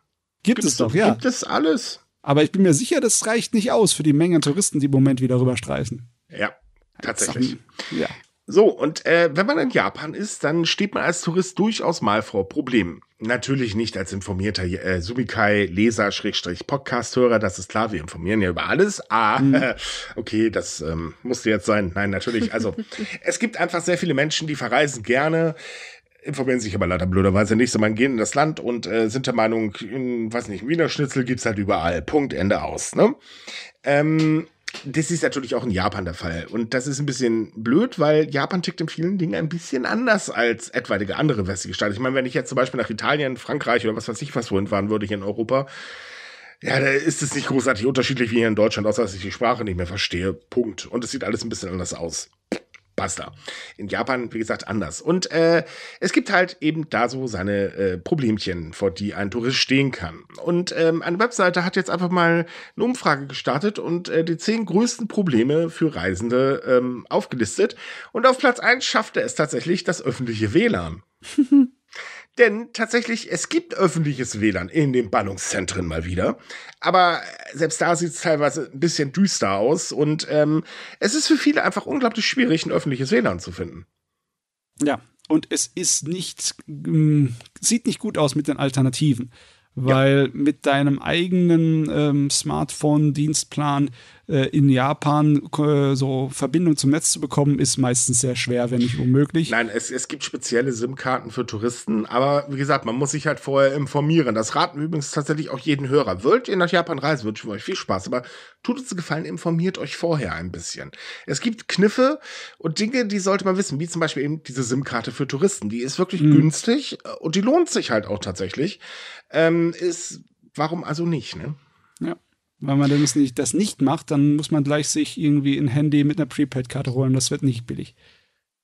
Gibt, Gibt es doch, ja. Gibt es alles. Aber ich bin mir sicher, das reicht nicht aus für die Menge an Touristen, die im Moment wieder rüberstreifen. Ja, tatsächlich. Ja. So, und äh, wenn man in Japan ist, dann steht man als Tourist durchaus mal vor Problemen. Natürlich nicht als informierter äh, Sumikai-Leser, Schrägstrich, Podcast-Hörer, das ist klar, wir informieren ja über alles. Ah, mhm. okay, das ähm, musste jetzt sein. Nein, natürlich. Also, es gibt einfach sehr viele Menschen, die verreisen gerne informieren sich aber leider blöderweise nicht, sondern gehen in das Land und äh, sind der Meinung, in, weiß nicht, Wiener Schnitzel gibt's halt überall. Punkt, Ende aus. Ne? Ähm, das ist natürlich auch in Japan der Fall. Und das ist ein bisschen blöd, weil Japan tickt in vielen Dingen ein bisschen anders als etwaige andere westliche Staaten. Ich meine, wenn ich jetzt zum Beispiel nach Italien, Frankreich oder was weiß ich was wohin fahren würde, hier in Europa, ja, da ist es nicht großartig unterschiedlich wie hier in Deutschland, außer dass ich die Sprache nicht mehr verstehe. Punkt. Und es sieht alles ein bisschen anders aus. Basta. In Japan, wie gesagt, anders. Und äh, es gibt halt eben da so seine äh, Problemchen, vor die ein Tourist stehen kann. Und ähm, eine Webseite hat jetzt einfach mal eine Umfrage gestartet und äh, die zehn größten Probleme für Reisende ähm, aufgelistet. Und auf Platz eins schaffte es tatsächlich das öffentliche WLAN. Denn tatsächlich, es gibt öffentliches WLAN in den Ballungszentren mal wieder. Aber selbst da sieht es teilweise ein bisschen düster aus. Und ähm, es ist für viele einfach unglaublich schwierig, ein öffentliches WLAN zu finden. Ja, und es ist nicht, hm, sieht nicht gut aus mit den Alternativen weil ja. mit deinem eigenen ähm, Smartphone-Dienstplan äh, in Japan äh, so Verbindung zum Netz zu bekommen, ist meistens sehr schwer, wenn nicht unmöglich. Nein, es, es gibt spezielle SIM-Karten für Touristen, aber wie gesagt, man muss sich halt vorher informieren. Das raten wir übrigens tatsächlich auch jeden Hörer. Wollt ihr nach Japan reisen, wünschen wir euch viel Spaß, aber tut uns Gefallen, informiert euch vorher ein bisschen. Es gibt Kniffe und Dinge, die sollte man wissen, wie zum Beispiel eben diese SIM-Karte für Touristen. Die ist wirklich mhm. günstig äh, und die lohnt sich halt auch tatsächlich ähm, ist, warum also nicht, ne? Ja. Wenn man das nicht, das nicht macht, dann muss man gleich sich irgendwie ein Handy mit einer Prepaid-Karte holen. Das wird nicht billig.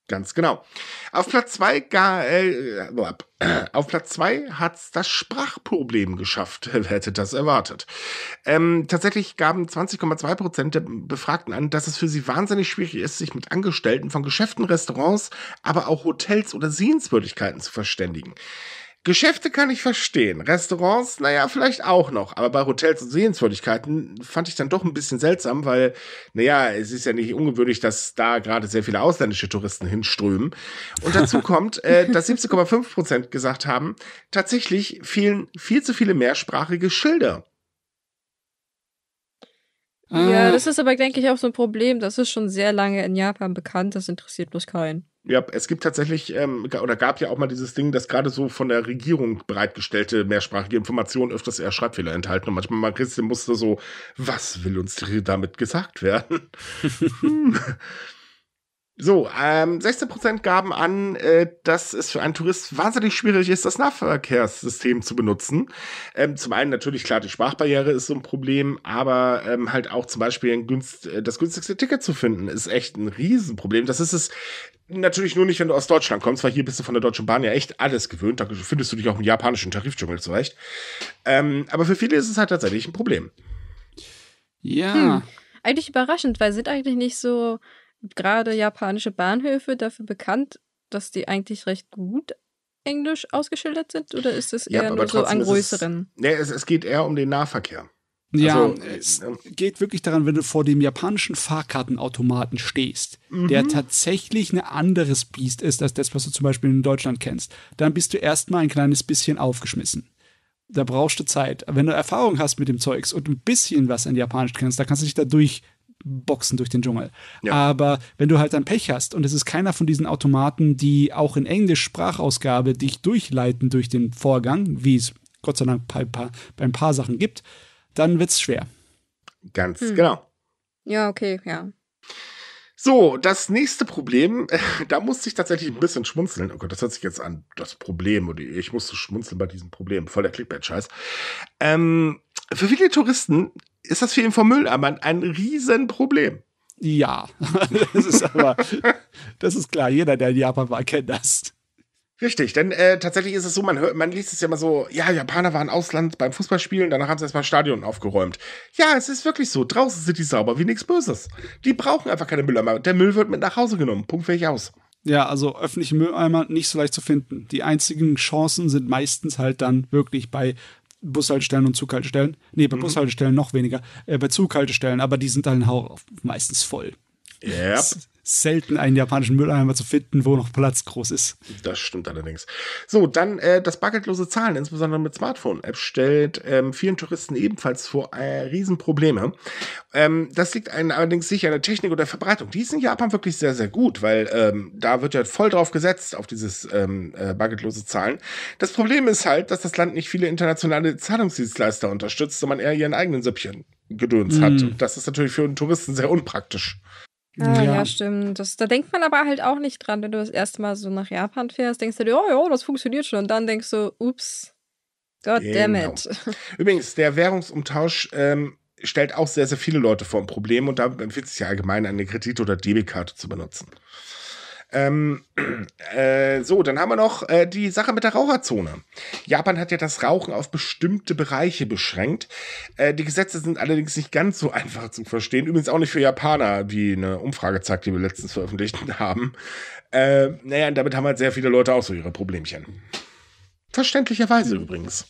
Ganz genau. Auf Platz 2 äh, äh auf Platz zwei hat's das Sprachproblem geschafft. Wer hätte das erwartet? Ähm, tatsächlich gaben 20,2 Prozent der Befragten an, dass es für sie wahnsinnig schwierig ist, sich mit Angestellten von Geschäften, Restaurants, aber auch Hotels oder Sehenswürdigkeiten zu verständigen. Geschäfte kann ich verstehen. Restaurants, naja, vielleicht auch noch. Aber bei Hotels und Sehenswürdigkeiten fand ich dann doch ein bisschen seltsam, weil, naja, es ist ja nicht ungewöhnlich, dass da gerade sehr viele ausländische Touristen hinströmen. Und dazu kommt, äh, dass 17,5 Prozent gesagt haben, tatsächlich fehlen viel zu viele mehrsprachige Schilder. Ja, ah. das ist aber, denke ich, auch so ein Problem. Das ist schon sehr lange in Japan bekannt. Das interessiert bloß keinen. Ja, es gibt tatsächlich ähm, oder gab ja auch mal dieses Ding, dass gerade so von der Regierung bereitgestellte mehrsprachige Informationen öfters eher Schreibfehler enthalten. Und manchmal man Christian musste so, was will uns damit gesagt werden? So, ähm, 16% gaben an, äh, dass es für einen Tourist wahnsinnig schwierig ist, das Nahverkehrssystem zu benutzen. Ähm, zum einen natürlich, klar, die Sprachbarriere ist so ein Problem, aber ähm, halt auch zum Beispiel günst, äh, das günstigste Ticket zu finden, ist echt ein Riesenproblem. Das ist es Natürlich nur nicht, wenn du aus Deutschland kommst, weil hier bist du von der Deutschen Bahn ja echt alles gewöhnt. Da findest du dich auch im japanischen Tarifdschungel zurecht. Ähm, aber für viele ist es halt tatsächlich ein Problem. Ja. Hm. Eigentlich überraschend, weil sind eigentlich nicht so gerade japanische Bahnhöfe dafür bekannt, dass die eigentlich recht gut Englisch ausgeschildert sind? Oder ist das eher ja, nur so an größeren? Es, nee, es, es geht eher um den Nahverkehr. Ja, also, es äh, äh, geht wirklich daran, wenn du vor dem japanischen Fahrkartenautomaten stehst, mhm. der tatsächlich ein anderes Biest ist als das, was du zum Beispiel in Deutschland kennst, dann bist du erstmal ein kleines bisschen aufgeschmissen. Da brauchst du Zeit. Wenn du Erfahrung hast mit dem Zeugs und ein bisschen was in Japanisch kennst, da kannst du dich da durchboxen durch den Dschungel. Ja. Aber wenn du halt dann Pech hast und es ist keiner von diesen Automaten, die auch in Englisch Sprachausgabe dich durchleiten durch den Vorgang, wie es Gott sei Dank bei, bei, bei ein paar Sachen gibt, dann wird's schwer. Ganz hm. genau. Ja, okay, ja. So, das nächste Problem, da musste ich tatsächlich ein bisschen schmunzeln. Oh Gott, das hört sich jetzt an, das Problem, oder ich musste schmunzeln bei diesem Problem. Voll der Clickbait-Scheiß. Ähm, für viele Touristen ist das für ihn vom Vermülleimern ein Riesenproblem. Ja, das ist aber, das ist klar, jeder, der in Japan war, kennt das. Richtig, denn äh, tatsächlich ist es so, man, hört, man liest es ja immer so, ja, Japaner waren Ausland beim Fußballspielen, danach haben sie erstmal Stadion aufgeräumt. Ja, es ist wirklich so, draußen sind die sauber wie nichts Böses. Die brauchen einfach keine Mülleimer, der Müll wird mit nach Hause genommen, Punkt fertig aus. Ja, also öffentliche Mülleimer nicht so leicht zu finden. Die einzigen Chancen sind meistens halt dann wirklich bei Bushaltestellen und Zughaltestellen. Nee, bei mhm. Bushaltestellen noch weniger, äh, bei Zughaltestellen, aber die sind dann meistens voll. Yep selten einen japanischen Mülleimer zu finden, wo noch Platz groß ist. Das stimmt allerdings. So, dann äh, das bargeldlose Zahlen, insbesondere mit Smartphone-App, stellt ähm, vielen Touristen ebenfalls vor äh, Riesenprobleme. Ähm, das liegt einem allerdings sicher an der Technik oder der Verbreitung. Die ist in Japan wirklich sehr, sehr gut, weil ähm, da wird ja voll drauf gesetzt, auf dieses ähm, äh, bargeldlose Zahlen. Das Problem ist halt, dass das Land nicht viele internationale Zahlungsdienstleister unterstützt, sondern eher ihren eigenen Süppchen Gedöns mm. hat. Hm. Das ist natürlich für einen Touristen sehr unpraktisch. Ah, ja. ja, stimmt. Das, da denkt man aber halt auch nicht dran, wenn du das erste Mal so nach Japan fährst, denkst du dir, oh ja, das funktioniert schon. Und dann denkst du, ups, goddammit. genau. Übrigens, der Währungsumtausch ähm, stellt auch sehr, sehr viele Leute vor ein Problem und da empfiehlt es sich ja allgemein, eine Kredit- oder Debitkarte zu benutzen. Ähm, äh, so, dann haben wir noch äh, die Sache mit der Raucherzone. Japan hat ja das Rauchen auf bestimmte Bereiche beschränkt. Äh, die Gesetze sind allerdings nicht ganz so einfach zu verstehen. Übrigens auch nicht für Japaner, wie eine Umfrage zeigt, die wir letztens veröffentlicht haben. Äh, naja, und damit haben halt sehr viele Leute auch so ihre Problemchen. Verständlicherweise übrigens.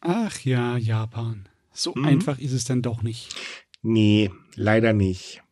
Ach ja, Japan. So mhm. einfach ist es dann doch nicht. Nee, leider nicht.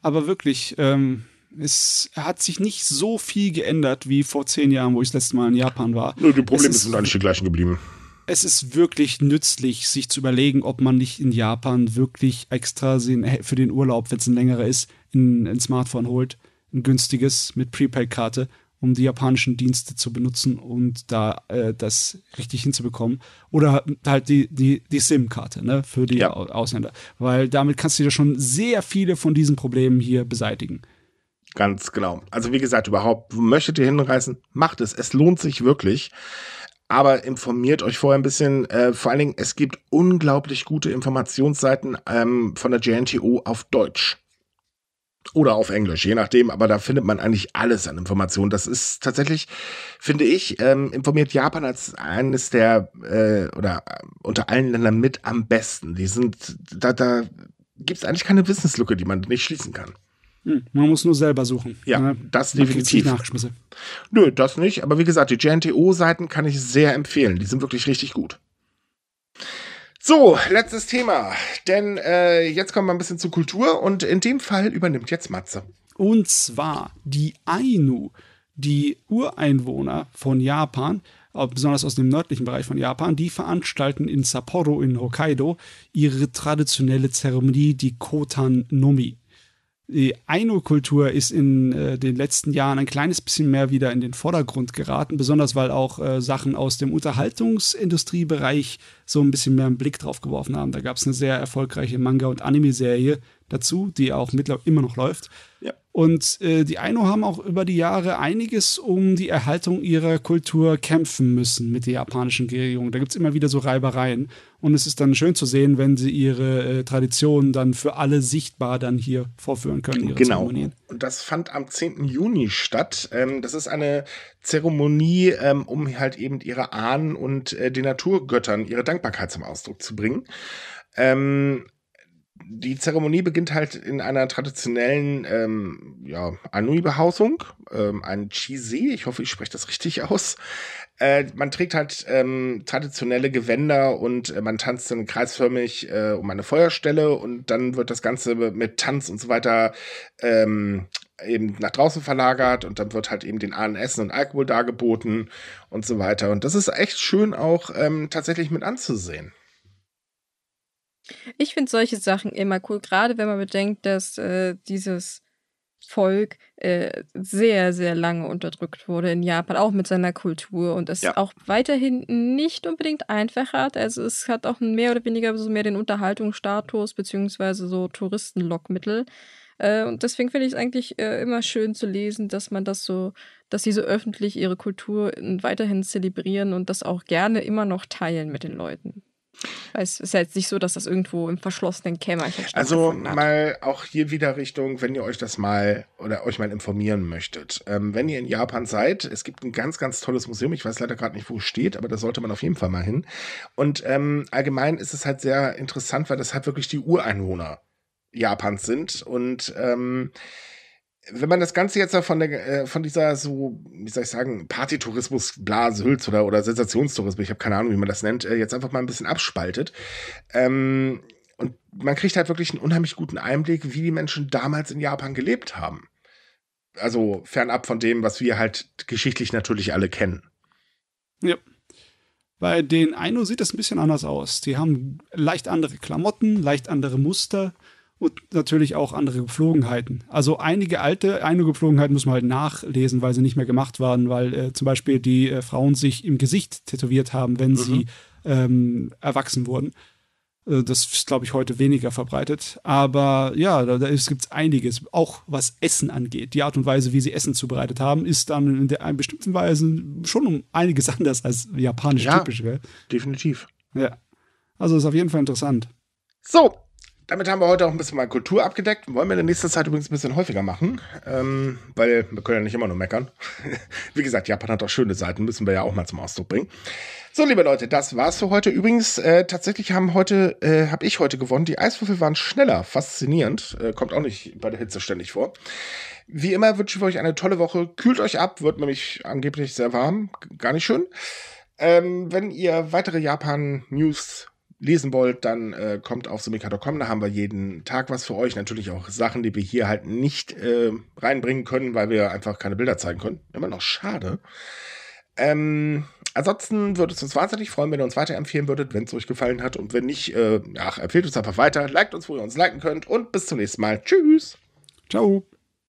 Aber wirklich, ähm, es hat sich nicht so viel geändert wie vor zehn Jahren, wo ich das letzte Mal in Japan war. Nur die Probleme ist, sind eigentlich die gleichen geblieben. Es ist wirklich nützlich, sich zu überlegen, ob man nicht in Japan wirklich extra äh, für den Urlaub, wenn es ein längerer ist, ein, ein Smartphone holt, ein günstiges mit Prepaid-Karte, um die japanischen Dienste zu benutzen und da äh, das richtig hinzubekommen. Oder halt die, die, die SIM-Karte ne, für die ja. Ausländer. Weil damit kannst du ja schon sehr viele von diesen Problemen hier beseitigen. Ganz genau. Also wie gesagt, überhaupt, möchtet ihr hinreisen, macht es. Es lohnt sich wirklich. Aber informiert euch vorher ein bisschen. Äh, vor allen Dingen, es gibt unglaublich gute Informationsseiten ähm, von der JNTO auf Deutsch. Oder auf Englisch, je nachdem, aber da findet man eigentlich alles an Informationen. Das ist tatsächlich, finde ich, ähm, informiert Japan als eines der äh, oder äh, unter allen Ländern mit am besten. Die sind, da, da gibt es eigentlich keine Wissenslücke, die man nicht schließen kann. Hm. Man muss nur selber suchen. Ja, ne? das Man definitiv. Nachgeschmissen. Nö, das nicht. Aber wie gesagt, die GNTO-Seiten kann ich sehr empfehlen. Die sind wirklich richtig gut. So, letztes Thema. Denn äh, jetzt kommen wir ein bisschen zu Kultur und in dem Fall übernimmt jetzt Matze. Und zwar die Ainu, die Ureinwohner von Japan, besonders aus dem nördlichen Bereich von Japan, die veranstalten in Sapporo in Hokkaido ihre traditionelle Zeremonie, die Kotan Nomi die Ainu-Kultur ist in äh, den letzten Jahren ein kleines bisschen mehr wieder in den Vordergrund geraten, besonders weil auch äh, Sachen aus dem Unterhaltungsindustriebereich so ein bisschen mehr einen Blick drauf geworfen haben. Da gab es eine sehr erfolgreiche Manga- und Anime-Serie, dazu, die auch mittlerweile immer noch läuft. Ja. Und äh, die Aino haben auch über die Jahre einiges um die Erhaltung ihrer Kultur kämpfen müssen mit der japanischen Regierung. Da gibt es immer wieder so Reibereien. Und es ist dann schön zu sehen, wenn sie ihre äh, Traditionen dann für alle sichtbar dann hier vorführen können. genau. Zeremonien. Und das fand am 10. Juni statt. Ähm, das ist eine Zeremonie, ähm, um halt eben ihre Ahnen und äh, den Naturgöttern ihre Dankbarkeit zum Ausdruck zu bringen. Ähm, die Zeremonie beginnt halt in einer traditionellen ähm, ja, Anui-Behausung, ähm, ein Chisee, ich hoffe, ich spreche das richtig aus. Äh, man trägt halt ähm, traditionelle Gewänder und äh, man tanzt dann kreisförmig äh, um eine Feuerstelle und dann wird das Ganze mit Tanz und so weiter ähm, eben nach draußen verlagert und dann wird halt eben den Ahnen Essen und Alkohol dargeboten und so weiter. Und das ist echt schön auch ähm, tatsächlich mit anzusehen. Ich finde solche Sachen immer cool, gerade wenn man bedenkt, dass äh, dieses Volk äh, sehr, sehr lange unterdrückt wurde in Japan, auch mit seiner Kultur und es ja. auch weiterhin nicht unbedingt einfach hat. Also es hat auch mehr oder weniger so mehr den Unterhaltungsstatus beziehungsweise so Touristenlockmittel. Äh, und deswegen finde ich es eigentlich äh, immer schön zu lesen, dass man das so, dass sie so öffentlich ihre Kultur weiterhin zelebrieren und das auch gerne immer noch teilen mit den Leuten. Weil es ist ja jetzt nicht so, dass das irgendwo im verschlossenen Kämmerchen steht. Also mal auch hier wieder Richtung, wenn ihr euch das mal oder euch mal informieren möchtet. Ähm, wenn ihr in Japan seid, es gibt ein ganz, ganz tolles Museum. Ich weiß leider gerade nicht, wo es steht, aber da sollte man auf jeden Fall mal hin. Und ähm, allgemein ist es halt sehr interessant, weil das halt wirklich die Ureinwohner Japans sind. Und ähm, wenn man das Ganze jetzt von, der, äh, von dieser so, wie soll ich sagen, Partytourismus-Blase Hülz oder, oder Sensationstourismus, ich habe keine Ahnung, wie man das nennt, äh, jetzt einfach mal ein bisschen abspaltet. Ähm, und man kriegt halt wirklich einen unheimlich guten Einblick, wie die Menschen damals in Japan gelebt haben. Also fernab von dem, was wir halt geschichtlich natürlich alle kennen. Ja. Bei den Aino sieht das ein bisschen anders aus. Die haben leicht andere Klamotten, leicht andere Muster und natürlich auch andere Gepflogenheiten. Also einige alte, eine Gepflogenheiten muss man halt nachlesen, weil sie nicht mehr gemacht waren, weil äh, zum Beispiel die äh, Frauen sich im Gesicht tätowiert haben, wenn mhm. sie ähm, erwachsen wurden. Äh, das ist, glaube ich, heute weniger verbreitet. Aber ja, da, da gibt es einiges, auch was Essen angeht. Die Art und Weise, wie sie Essen zubereitet haben, ist dann in der in bestimmten Weise schon um einiges anders als japanisch ja, typisch. Gell? Definitiv. Ja. Also ist auf jeden Fall interessant. So, damit haben wir heute auch ein bisschen mal Kultur abgedeckt. Wollen wir in der nächsten Zeit übrigens ein bisschen häufiger machen, ähm, weil wir können ja nicht immer nur meckern. Wie gesagt, Japan hat auch schöne Seiten, müssen wir ja auch mal zum Ausdruck bringen. So, liebe Leute, das war's für heute. Übrigens, äh, tatsächlich haben heute, äh, habe ich heute gewonnen. Die Eiswürfel waren schneller, faszinierend. Äh, kommt auch nicht bei der Hitze ständig vor. Wie immer wünsche ich euch eine tolle Woche. Kühlt euch ab, wird nämlich angeblich sehr warm. Gar nicht schön. Ähm, wenn ihr weitere Japan-News lesen wollt, dann äh, kommt auf sumika.com, da haben wir jeden Tag was für euch. Natürlich auch Sachen, die wir hier halt nicht äh, reinbringen können, weil wir einfach keine Bilder zeigen können. Immer noch schade. Ähm, ansonsten würde es uns wahnsinnig freuen, wenn ihr uns weiterempfehlen würdet, wenn es euch gefallen hat. Und wenn nicht, äh, ach, empfehlt uns einfach weiter, liked uns, wo ihr uns liken könnt. Und bis zum nächsten Mal. Tschüss. Ciao.